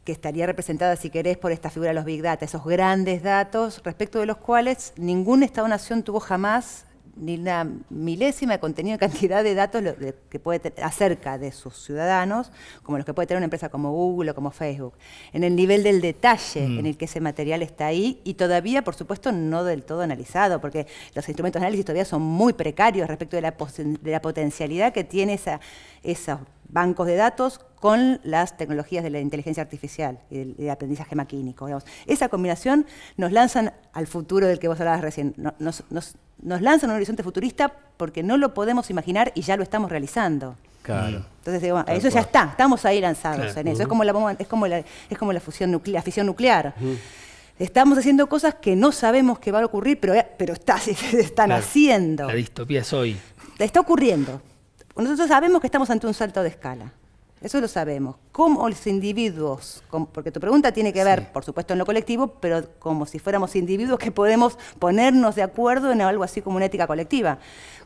que estaría representada, si querés, por esta figura de los big data, esos grandes datos respecto de los cuales ningún Estado-nación tuvo jamás ni una milésima de contenido, cantidad de datos que puede acerca de sus ciudadanos, como los que puede tener una empresa como Google o como Facebook, en el nivel del detalle mm. en el que ese material está ahí y todavía, por supuesto, no del todo analizado, porque los instrumentos de análisis todavía son muy precarios respecto de la, de la potencialidad que tiene esa, esa bancos de datos con las tecnologías de la inteligencia artificial y del, aprendizaje maquínico. Esa combinación nos lanzan al futuro del que vos hablabas recién. Nos, lanzan a un horizonte futurista porque no lo podemos imaginar y ya lo estamos realizando. Claro. Entonces, eso ya está, estamos ahí lanzados en eso. es, como la, es, como la, es como la fusión nuclear, fisión nuclear. Estamos haciendo cosas que no sabemos que van a ocurrir, pero, pero está, se están haciendo. La distopía es hoy. Está ocurriendo. Nosotros sabemos que estamos ante un salto de escala. Eso lo sabemos. ¿Cómo los individuos, porque tu pregunta tiene que ver, por supuesto, en lo colectivo, pero como si fuéramos individuos que podemos ponernos de acuerdo en algo así como una ética colectiva.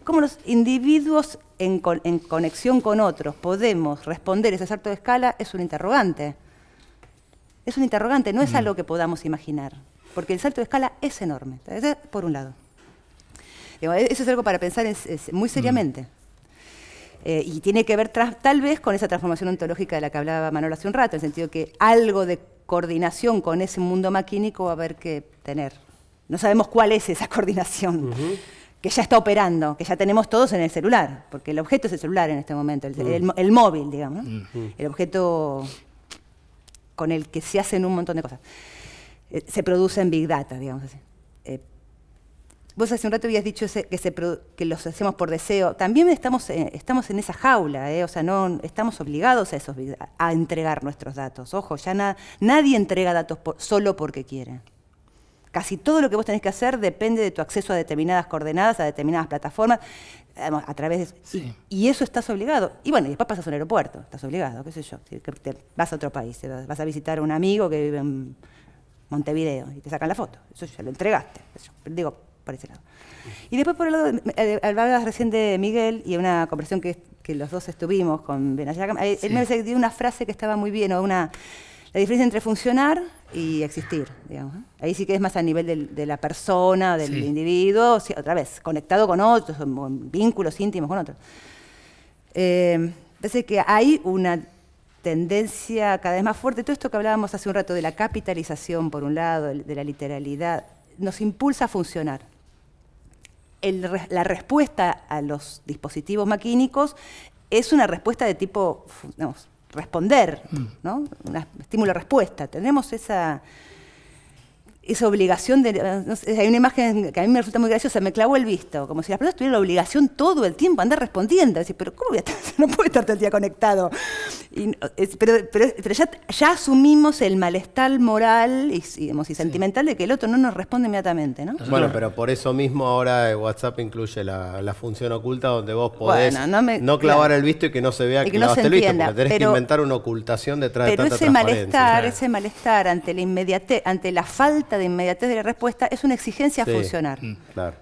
¿Cómo los individuos en, en conexión con otros podemos responder ese salto de escala es un interrogante. Es un interrogante, no es mm. algo que podamos imaginar, porque el salto de escala es enorme. Por un lado. E-, eso es algo para pensar muy seriamente. Mm. Eh, y tiene que ver tal vez con esa transformación ontológica de la que hablaba Manolo hace un rato, en el sentido que algo de coordinación con ese mundo maquínico va a haber que tener. No sabemos cuál es esa coordinación. que ya está operando, que ya tenemos todos en el celular, porque el objeto es el celular en este momento, el, móvil, digamos, el objeto con el que se hacen un montón de cosas. Eh, se produce en Big Data, digamos así. Eh, Vos hace un rato habías dicho que, los hacemos por deseo. También estamos, eh, estamos en esa jaula, eh, o sea, no estamos obligados a, esos, a entregar nuestros datos. Ojo, ya nadie entrega datos solo porque quiere. Casi todo lo que vos tenés que hacer depende de tu acceso a determinadas coordenadas, a determinadas plataformas, a través de Y, eso estás obligado. Y bueno, y después pasas a un aeropuerto, estás obligado, qué sé yo. vas a otro país, vas a visitar a un amigo que vive en Montevideo y te sacan la foto. Eso ya lo entregaste. digo, por ese lado. Y después, por el eh, lado, recién de Miguel y una conversación que, que los dos estuvimos con Benayacam. Eh, él me dio una frase que estaba muy bien, o una, la diferencia entre funcionar y existir, digamos. Ahí sí que es más a nivel de la persona, del individuo, otra vez, conectado con otros, vínculos íntimos con otros. Eh, parece que hay una tendencia cada vez más fuerte, todo esto que hablábamos hace un rato de la capitalización por un lado, de la literalidad, nos impulsa a funcionar. la respuesta a los dispositivos maquínicos es una respuesta de tipo responder, mm. ¿no? Un estímulo-respuesta. Tenemos esa, esa obligación de. hay una imagen que a mí me resulta muy graciosa, me clavó el visto, como si las personas tuvieran la obligación todo el tiempo a andar respondiendo. Decir, pero ¿cómo voy a estar? No puedo estar todo el día conectado. pero, pero, ya, asumimos el malestar moral y, sentimental de que el otro no nos responde inmediatamente, ¿no? Bueno, pero por eso mismo ahora eh, WhatsApp incluye la, función oculta donde vos podés no, clavar el visto y que no se vea que, no el visto, porque tenés que inventar una ocultación detrás de tanta ese malestar, ese malestar ante la inmediatez, ante la falta de inmediatez de la respuesta es una exigencia a funcionar. Mm.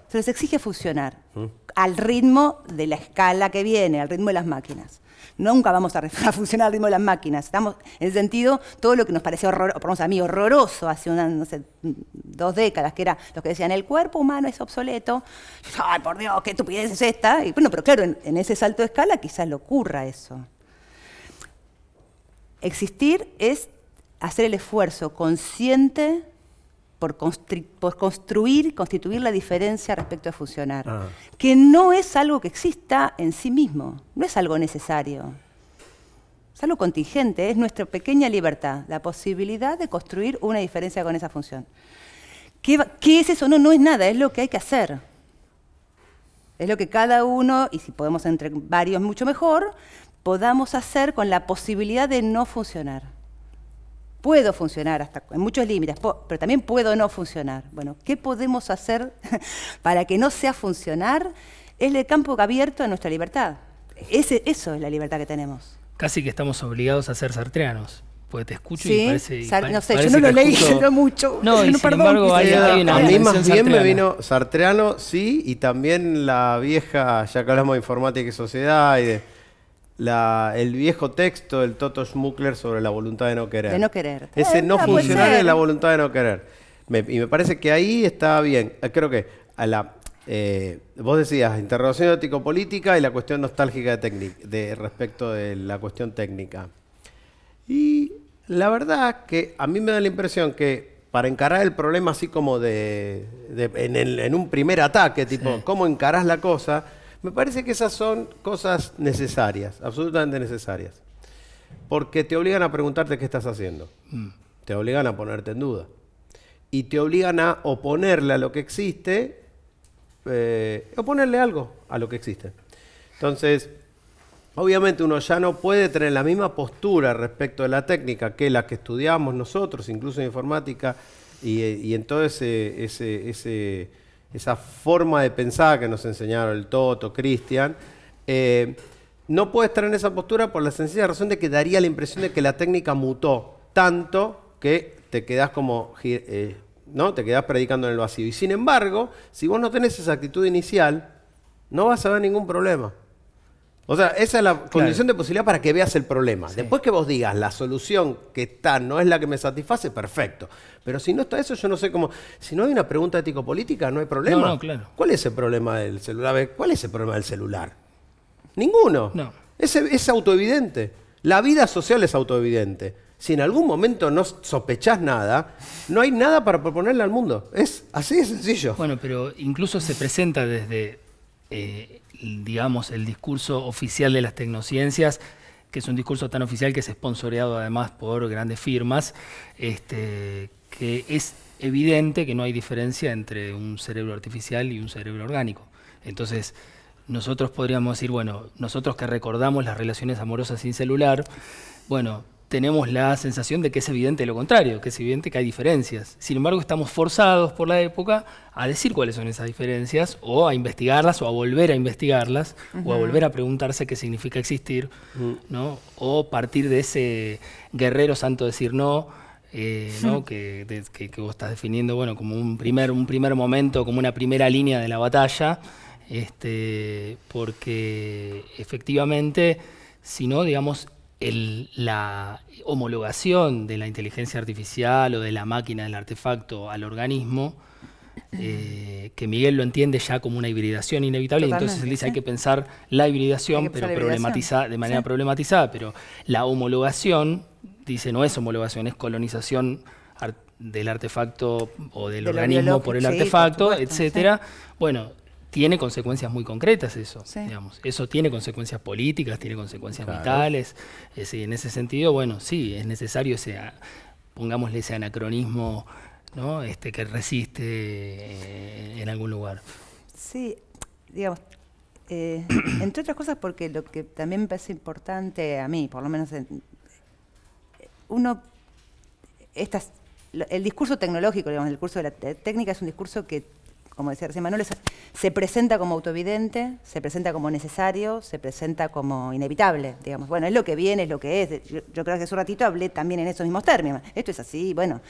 Se les exige funcionar mm. al ritmo de la escala que viene, al ritmo de las máquinas. Nunca vamos a, funcionar al ritmo de las máquinas. Estamos, en ese sentido, todo lo que nos parecía horror, a mí, horroroso hace dos décadas, que era los que decían el cuerpo humano es obsoleto. Ay, por Dios, qué estupidez es esta. bueno, pero claro, en, en ese salto de escala quizás le ocurra eso. Existir es hacer el esfuerzo consciente por, construir, constituir la diferencia respecto a funcionar. Ah. que no es algo que exista en sí mismo, no es algo necesario. Es algo contingente, es nuestra pequeña libertad, la posibilidad de construir una diferencia con esa función. ¿Qué, qué es eso? No, no es nada, es lo que hay que hacer. Es lo que cada uno, y si podemos entre varios mucho mejor, podamos hacer con la posibilidad de no funcionar puedo funcionar hasta en muchos límites, pero también puedo no funcionar. Bueno, ¿qué podemos hacer para que no sea funcionar? Es el campo que abierto a nuestra libertad. Ese, eso es la libertad que tenemos. Casi que estamos obligados a ser sartreanos. pues te escucho sí, y parece. no sé, yo no lo leí, mucho. No, sin embargo, A mí más bien me vino sartreano, sí, y también la vieja, ya que hablamos de informática y sociedad y de el viejo texto del Toto Schmuckler sobre la voluntad de no querer. De no querer. Ese eh, no, funcionar es la voluntad de no querer. y me parece que ahí está bien. Eh, creo que a la, eh, vos decías interrogación ético-política y la cuestión nostálgica de, respecto de la cuestión técnica. Y la verdad que a mí me da la impresión que para encarar el problema así como de, en, un primer ataque, tipo, ¿cómo encarás la cosa? Me parece que esas son cosas necesarias, absolutamente necesarias. Porque te obligan a preguntarte qué estás haciendo. Mm. Te obligan a ponerte en duda. Y te obligan a oponerle a lo que existe, eh, oponerle algo a lo que existe. Entonces, obviamente uno ya no puede tener la misma postura respecto de la técnica que la que estudiamos nosotros, incluso en informática, y, eh, y en todo ese esa forma de pensar que nos enseñaron el Toto, Cristian, eh, no puede estar en esa postura por la sencilla razón de que daría la impresión de que la técnica mutó tanto que te quedás como, eh, ¿no? Te quedás predicando en el vacío. Y sin embargo, si vos no tenés esa actitud inicial, no vas a ver ningún problema. O sea, esa es la condición de posibilidad para que veas el problema. Después que vos digas la solución que está no es la que me satisface, perfecto. Pero si no está eso, yo no sé cómo. Si no hay una pregunta ético-política, no hay problema. No, claro. ¿Cuál es el problema del celular? ¿Cuál es el problema del celular? Ninguno. No. Es, es autoevidente. La vida social es autoevidente. Si en algún momento no sospechás nada, no hay nada para proponerle al mundo. Es así de sencillo. Bueno, pero incluso se presenta desde. Eh, digamos, el discurso oficial de las tecnociencias, que es un discurso tan oficial que es esponsoreado además por grandes firmas, este, que es evidente que no hay diferencia entre un cerebro artificial y un cerebro orgánico. Entonces, nosotros podríamos decir, bueno, nosotros que recordamos las relaciones amorosas sin celular, bueno, tenemos la sensación de que es evidente lo contrario, que es evidente que hay diferencias. Sin embargo, estamos forzados por la época a decir cuáles son esas diferencias o a investigarlas o a volver a investigarlas o a volver a preguntarse qué significa existir, ¿no? O partir de ese guerrero santo decir no, eh, ¿no? Que, vos estás definiendo bueno, como un primer, un primer momento, como una primera línea de la batalla, este, porque efectivamente, si no, digamos, la homologación de la inteligencia artificial o de la máquina del artefacto al organismo, eh, que Miguel lo entiende ya como una hibridación inevitable, entonces él dice hay que pensar la hibridación, pero de manera problematizada, pero la homologación, dice, no es homologación, es colonización del artefacto o del organismo por el artefacto, etc. etcétera. Bueno, tiene consecuencias muy concretas eso, digamos. Eso tiene consecuencias políticas, tiene consecuencias vitales. Es en ese sentido, bueno, sí, es necesario ese, pongámosle ese anacronismo, ¿no? Este que resiste eh, en algún lugar. Sí, digamos, eh, entre otras cosas porque lo que también me parece importante a mí, por lo menos uno, el discurso tecnológico, digamos, el curso de la técnica es un discurso que como decía recién Manuel, se presenta como autovidente, se presenta como necesario, se presenta como inevitable, digamos. Bueno, es lo que viene, es lo que es. Yo, creo que hace un ratito hablé también en esos mismos términos. Esto es así, bueno.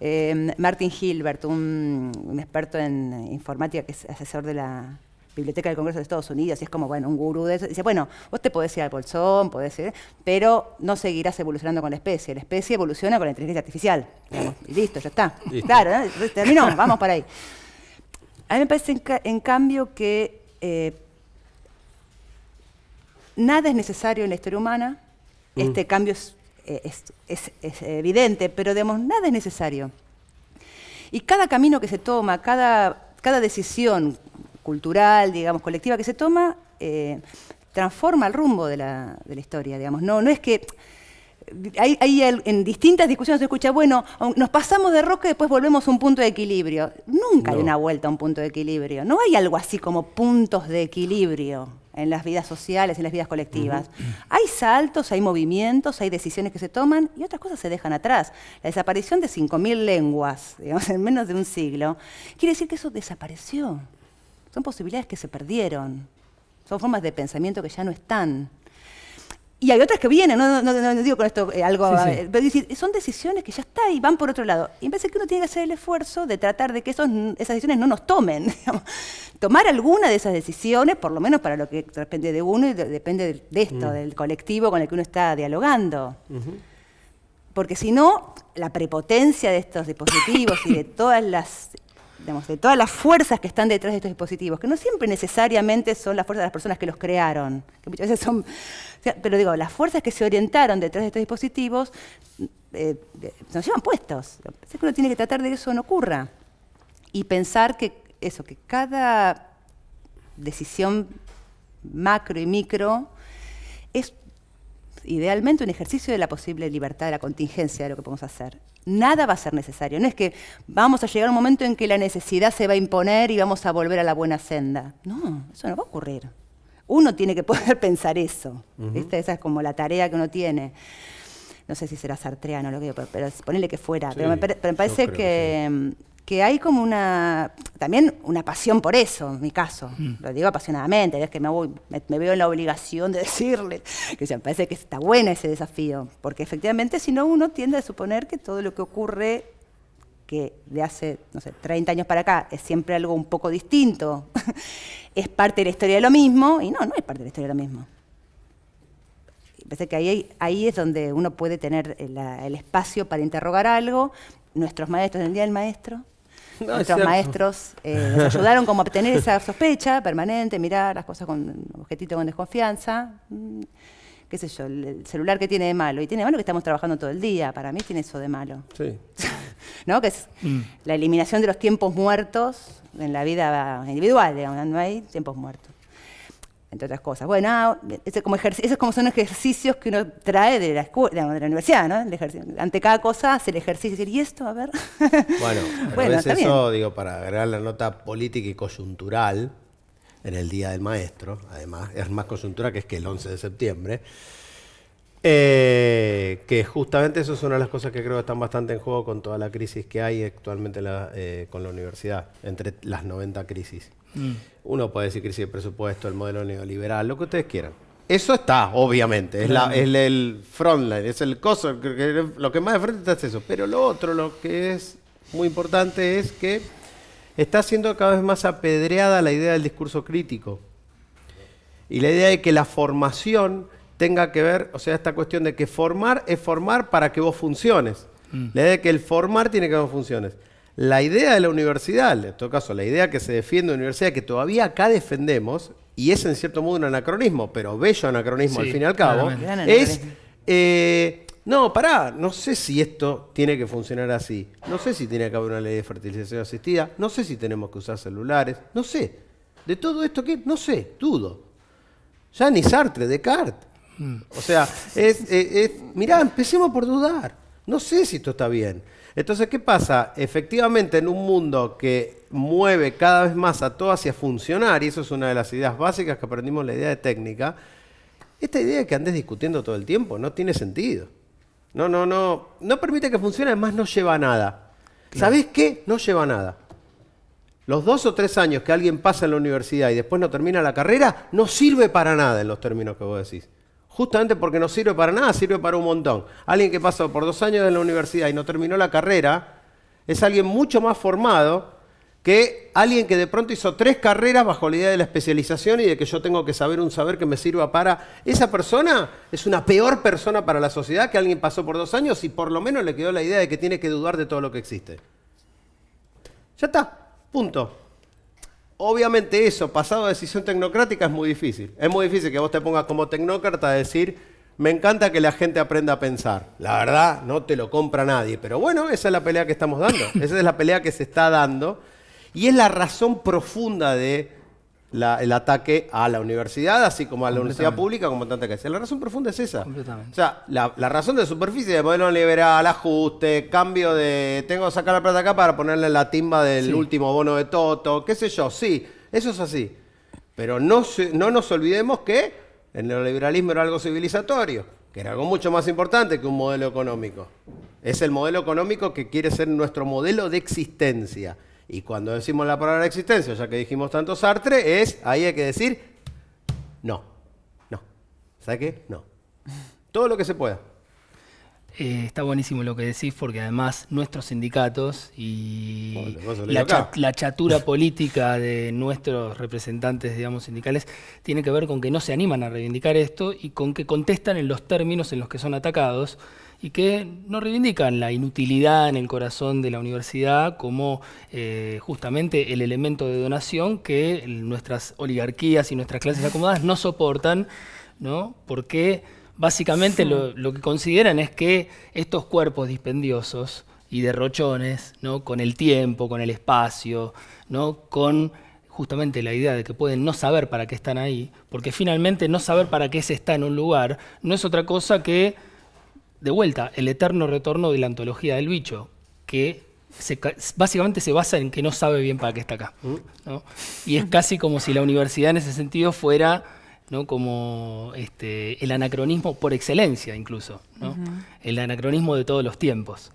Eh, Martin Hilbert, un, experto en informática que es asesor de la Biblioteca del Congreso de Estados Unidos, y es como, bueno, un gurú de eso, dice, bueno, vos te podés ir al bolsón, podés ir, pero no seguirás evolucionando con la especie, la especie evoluciona con la inteligencia artificial, listo, ya está. Claro, ¿eh? terminó, vamos para ahí. A mí me parece, en, cambio, que eh, nada es necesario en la historia humana. Mm. Este cambio eh, es, evidente, pero digamos, nada es necesario. Y cada camino que se toma, cada, decisión cultural, digamos, colectiva que se toma, eh, transforma el rumbo de la, de la historia, digamos. No, no es que hay, en distintas discusiones se escucha, bueno, nos pasamos de roca y después volvemos a un punto de equilibrio. Nunca hay una vuelta a un punto de equilibrio. No hay algo así como puntos de equilibrio en las vidas sociales, en las vidas colectivas. Hay saltos, hay movimientos, hay decisiones que se toman y otras cosas se dejan atrás. La desaparición de 5.000 lenguas, digamos, en menos de un siglo, quiere decir que eso desapareció. Son posibilidades que se perdieron. Son formas de pensamiento que ya no están. Y hay otras que vienen, no, digo con esto eh, algo, eh, pero son decisiones que ya está y van por otro lado. Y me parece que uno tiene que hacer el esfuerzo de tratar de que esas decisiones no nos tomen. Tomar alguna de esas decisiones, por lo menos para lo que depende de uno y depende de, esto, mm. del colectivo con el que uno está dialogando. Porque si no, la prepotencia de estos dispositivos y de todas las de todas las fuerzas que están detrás de estos dispositivos, que no siempre necesariamente son las fuerzas de las personas que los crearon, que muchas veces son, pero digo, las fuerzas que se orientaron detrás de estos dispositivos eh, eh, nos llevan puestos. que uno tiene que tratar de que eso no ocurra y pensar que eso, que cada decisión macro y micro es idealmente un ejercicio de la posible libertad de la contingencia de lo que podemos hacer. Nada va a ser necesario. No es que vamos a llegar a un momento en que la necesidad se va a imponer y vamos a volver a la buena senda. No, eso no va a ocurrir. Uno tiene que poder pensar eso. Esa es como la tarea que uno tiene. No sé si será sartreano lo que pero, ponerle que fuera. pero me, parece que mm, que hay como una, también una pasión por eso, en mi caso, mm. lo digo apasionadamente, es que me, veo en la obligación de decirle, que se me parece que está bueno ese desafío, porque efectivamente si no uno tiende a suponer que todo lo que ocurre que de hace, no sé, 30 años para acá es siempre algo un poco distinto, es parte de la historia de lo mismo, y no, no es parte de la historia de lo mismo. parece que ahí, ahí es donde uno puede tener eh, el, espacio para interrogar algo, nuestros maestros, el Día del Maestro, nuestros maestros eh, nos ayudaron como a tener esa sospecha permanente, mirar las cosas con objetito, con desconfianza. Mm, qué sé yo, el celular que tiene de malo. Y tiene de malo que estamos trabajando todo el día. Para mí tiene eso de malo. Sí. ¿No? Que es mm. la eliminación de los tiempos muertos en la vida individual, digamos. No hay tiempos muertos entre otras cosas. Bueno, ah, esos como son ejercicios que uno trae de la escuela, de la universidad, ¿no? Ante cada cosa hace el ejercicio, decir, ¿y esto? A ver. Bueno, bueno eso, digo, para agregar la nota política y coyuntural, en el Día del Maestro, además, es más coyuntural que es que el 11 de septiembre, eh, que justamente eso es una de las cosas que creo que están bastante en juego con toda la crisis que hay actualmente eh, con la universidad, entre las 90 crisis. Mm. Uno puede decir crisis de presupuesto, el modelo neoliberal, lo que ustedes quieran. Eso está, obviamente, es, el frontline, es el coso, lo que más de frente está es eso. Pero lo otro, lo que es muy importante es que está siendo cada vez más apedreada la idea del discurso crítico. Y la idea de que la formación tenga que ver, o sea, esta cuestión de que formar es formar para que vos funciones. Mm. La idea de que el formar tiene que ver con funciones. La idea de la universidad, en todo caso, la idea que se defiende en la universidad, que todavía acá defendemos, y es en cierto modo un anacronismo, pero bello anacronismo al fin y al cabo, es... Eh, no, pará, no sé si esto tiene que funcionar así. No sé si tiene que haber una ley de fertilización asistida. No sé si tenemos que usar celulares. No sé. De todo esto que, no sé, dudo. Ya ni Sartre, Descartes. Mm. O sea, es, es, mirá, empecemos por dudar. No sé si esto está bien. Entonces, ¿qué pasa? Efectivamente, en un mundo que mueve cada vez más a todo hacia funcionar, y eso es una de las ideas básicas que aprendimos la idea de técnica, esta idea de que andes discutiendo todo el tiempo no tiene sentido. No, no, no, no permite que funcione, además no lleva nada. ¿Sabés qué? No lleva nada. Los dos o tres años que alguien pasa en la universidad y después no termina la carrera, no sirve para nada en los términos que vos decís justamente porque no sirve para nada, sirve para un montón. Alguien que pasó por dos años en la universidad y no terminó la carrera, es alguien mucho más formado que alguien que de pronto hizo tres carreras bajo la idea de la especialización y de que yo tengo que saber un saber que me sirva para... Esa persona es una peor persona para la sociedad que alguien pasó por dos años y por lo menos le quedó la idea de que tiene que dudar de todo lo que existe. Ya está, punto. Obviamente eso, pasado a decisión tecnocrática, es muy difícil. Es muy difícil que vos te pongas como tecnócrata a decir, me encanta que la gente aprenda a pensar. La verdad, no te lo compra nadie. Pero bueno, esa es la pelea que estamos dando. Esa es la pelea que se está dando. Y es la razón profunda de el ataque a la universidad, así como a la universidad pública, como tanta que sea. La razón profunda es esa. O sea, la, razón de superficie, de modelo liberal, ajuste, cambio de. Tengo que sacar la plata acá para ponerle la timba del último bono de Toto, qué sé yo. Sí, eso es así. Pero no nos olvidemos que el neoliberalismo era algo civilizatorio, que era algo mucho más importante que un modelo económico. Es el modelo económico que quiere ser nuestro modelo de existencia. Y cuando decimos la palabra existencia, ya que dijimos tanto Sartre, es, ahí hay que decir, no, no. ¿Sabe qué? No. Todo lo que se pueda. Eh, está buenísimo lo que decís porque además nuestros sindicatos y la, chatura política de nuestros representantes, digamos, sindicales, tiene que ver con que no se animan a reivindicar esto y con que contestan en los términos en los que son atacados y que no reivindican la inutilidad en el corazón de la universidad como eh, justamente el elemento de donación que nuestras oligarquías y nuestras clases acomodadas no soportan, ¿no? Porque básicamente lo, que consideran es que estos cuerpos dispendiosos y derrochones, ¿no? con el tiempo, con el espacio, ¿no? con justamente la idea de que pueden no saber para qué están ahí, porque finalmente no saber para qué se está en un lugar no es otra cosa que de vuelta, el eterno retorno de la antología del bicho, que se, básicamente se basa en que no sabe bien para qué está acá. Mm. Y es casi como si la universidad en ese sentido fuera ¿no? como este, el anacronismo por excelencia incluso, ¿no? el anacronismo de todos los tiempos,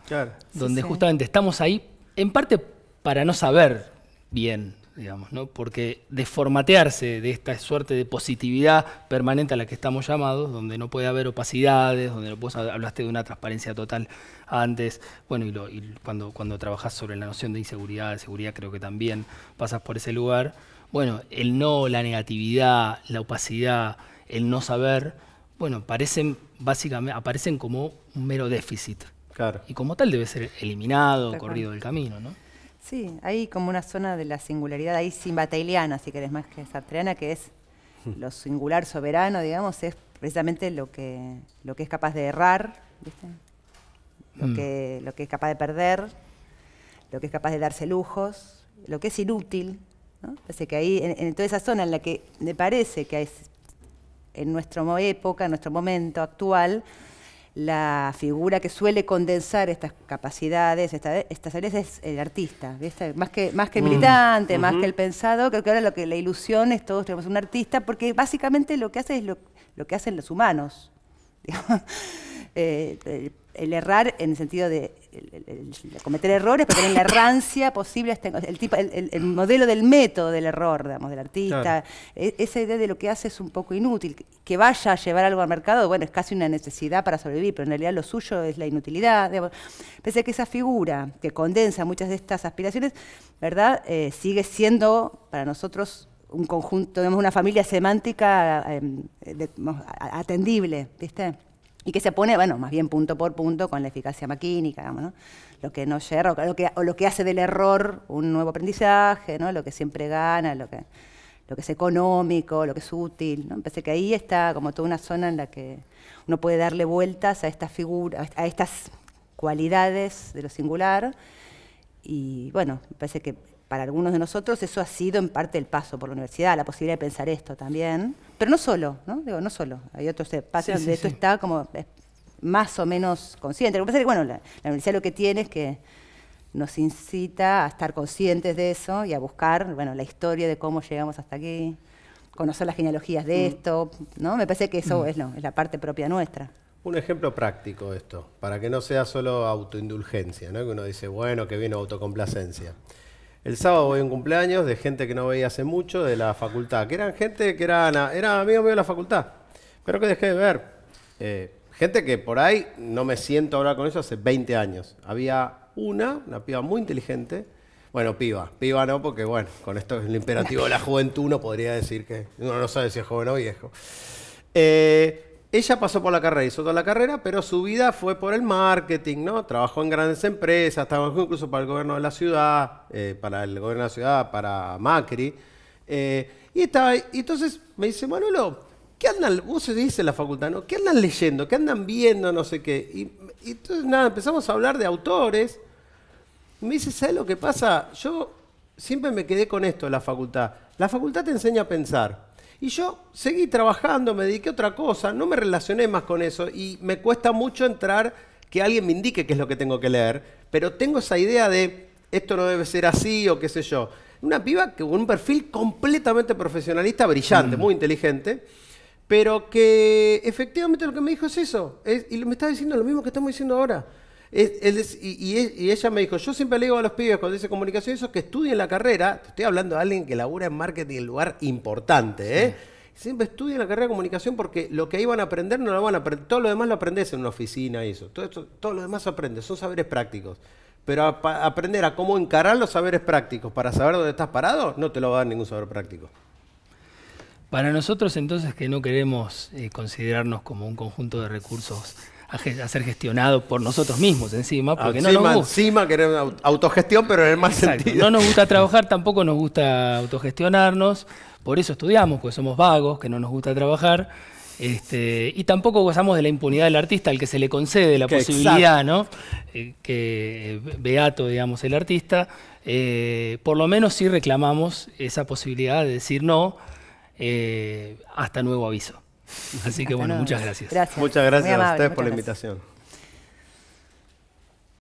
donde justamente estamos ahí en parte para no saber bien digamos, ¿no? porque desformatearse de esta suerte de positividad permanente a la que estamos llamados, donde no puede haber opacidades, donde no hablaste de una transparencia total antes, bueno, y, cuando, cuando trabajas sobre la noción de inseguridad, de seguridad creo que también pasas por ese lugar, bueno, el no, la negatividad, la opacidad, el no saber, bueno, parecen básicamente, aparecen como un mero déficit. Claro. Y como tal debe ser eliminado, corrido del camino, ¿no? Sí, hay como una zona de la singularidad ahí simbateiliana, si querés, más que sartreana, que es hmm. lo singular soberano, digamos, es precisamente lo que, lo que es capaz de errar, Lo, hmm. que, lo que es capaz de perder, lo que es capaz de darse lujos, lo que es inútil. ¿no? que ahí, en, toda esa zona en la que me parece que es en nuestra época, en nuestro momento actual, la figura que suele condensar estas capacidades, estas áreas, es el artista, Más, que, más que mm. militante, más que el pensado, creo que ahora lo que la ilusión es todos tenemos un artista, porque básicamente lo que hace es lo, lo que hacen los humanos. el errar en el sentido de cometer errores, pero también la errancia posible, este, el, tipo, el, modelo del método del error, del artista. E, esa idea de lo que hace es un poco inútil. Que vaya a llevar algo al mercado, bueno, es casi una necesidad para sobrevivir, pero en realidad lo suyo es la inutilidad. Pese a que esa figura que condensa muchas de estas aspiraciones, ¿verdad? Eh, sigue siendo para nosotros un conjunto, una familia semántica eh, atendible, ¿viste? y que se pone, bueno, más bien punto por punto con la eficacia maquínica, lo que no yerra, o lo que, o lo que hace del error un nuevo aprendizaje, lo que siempre gana, lo que, lo que es económico, lo que es útil. ¿no? parece que ahí está como toda una zona en la que uno puede darle vueltas a estas figuras, a estas cualidades de lo singular. Y bueno, me parece que para algunos de nosotros eso ha sido en parte el paso por la universidad, la posibilidad de pensar esto también. Pero no solo, ¿no? Digo, no solo. Hay otros espacios donde esto está como eh, más o menos consciente. Lo que que, bueno, la, universidad lo que tiene es que nos incita a estar conscientes de eso y a buscar, bueno, la historia de cómo llegamos hasta aquí, conocer las genealogías de mm. esto, ¿no? Me parece que eso mm. es, la parte propia nuestra. Un ejemplo práctico esto, para que no sea solo autoindulgencia, ¿no? Que uno dice, bueno, que viene autocomplacencia. El sábado voy a un cumpleaños de gente que no veía hace mucho de la facultad, que eran gente que era era amigos de la facultad, pero que dejé de ver. Eh, gente que por ahí no me siento ahora con ellos hace 20 años. Había una, una piba muy inteligente, bueno, piba, piba no, porque bueno, con esto es el imperativo de la juventud, uno podría decir que uno no sabe si es joven o viejo. Eh, ella pasó por la carrera, hizo toda la carrera, pero su vida fue por el marketing, ¿no? Trabajó en grandes empresas, trabajó incluso para el gobierno de la ciudad, eh, para el gobierno de la ciudad, para Macri. Eh, y estaba entonces me dice, Manolo, ¿qué andan? Vos se dice en la facultad, ¿no? ¿Qué andan leyendo? ¿Qué andan viendo? No sé qué. Y, entonces, nada, empezamos a hablar de autores. me dice, ¿sabes lo que pasa? Yo siempre me quedé con esto en la facultad. La facultad te enseña a pensar. Y yo seguí trabajando, me dediqué a otra cosa, no me relacioné más con eso y me cuesta mucho entrar que alguien me indique qué es lo que tengo que leer, pero tengo esa idea de esto no debe ser así o qué sé yo. Una piba con un perfil completamente profesionalista, brillante, mm. muy inteligente, pero que efectivamente lo que me dijo es eso, y me está diciendo lo mismo que estamos diciendo ahora y, ella me dijo, yo siempre le digo a los pibes cuando dice comunicación, eso que estudien la carrera, estoy hablando de alguien que labura en marketing en lugar importante, ¿eh? siempre estudien la carrera de comunicación porque lo que ahí van a aprender no lo van a aprender. Todo lo demás lo aprendes en una oficina y eso. Todo, lo demás aprendes, son saberes prácticos. Pero aprender a cómo encarar los saberes prácticos para saber dónde estás parado, no te lo va a dar ningún saber práctico. Para nosotros entonces que no queremos eh, considerarnos como un conjunto de recursos a, ser gestionado por nosotros mismos encima, porque no nos gusta. Encima autogestión, pero en el mal sentido. No nos gusta trabajar, tampoco nos gusta autogestionarnos, por eso estudiamos, porque somos vagos, que no nos gusta trabajar. Este, y tampoco gozamos de la impunidad del artista, al que se le concede la posibilidad, ¿no? Eh, que eh, beato, digamos, el artista. Eh, por lo menos sí reclamamos esa posibilidad de decir no hasta nuevo aviso. Así que bueno, muchas gracias. Muchas gracias a ustedes por la invitación.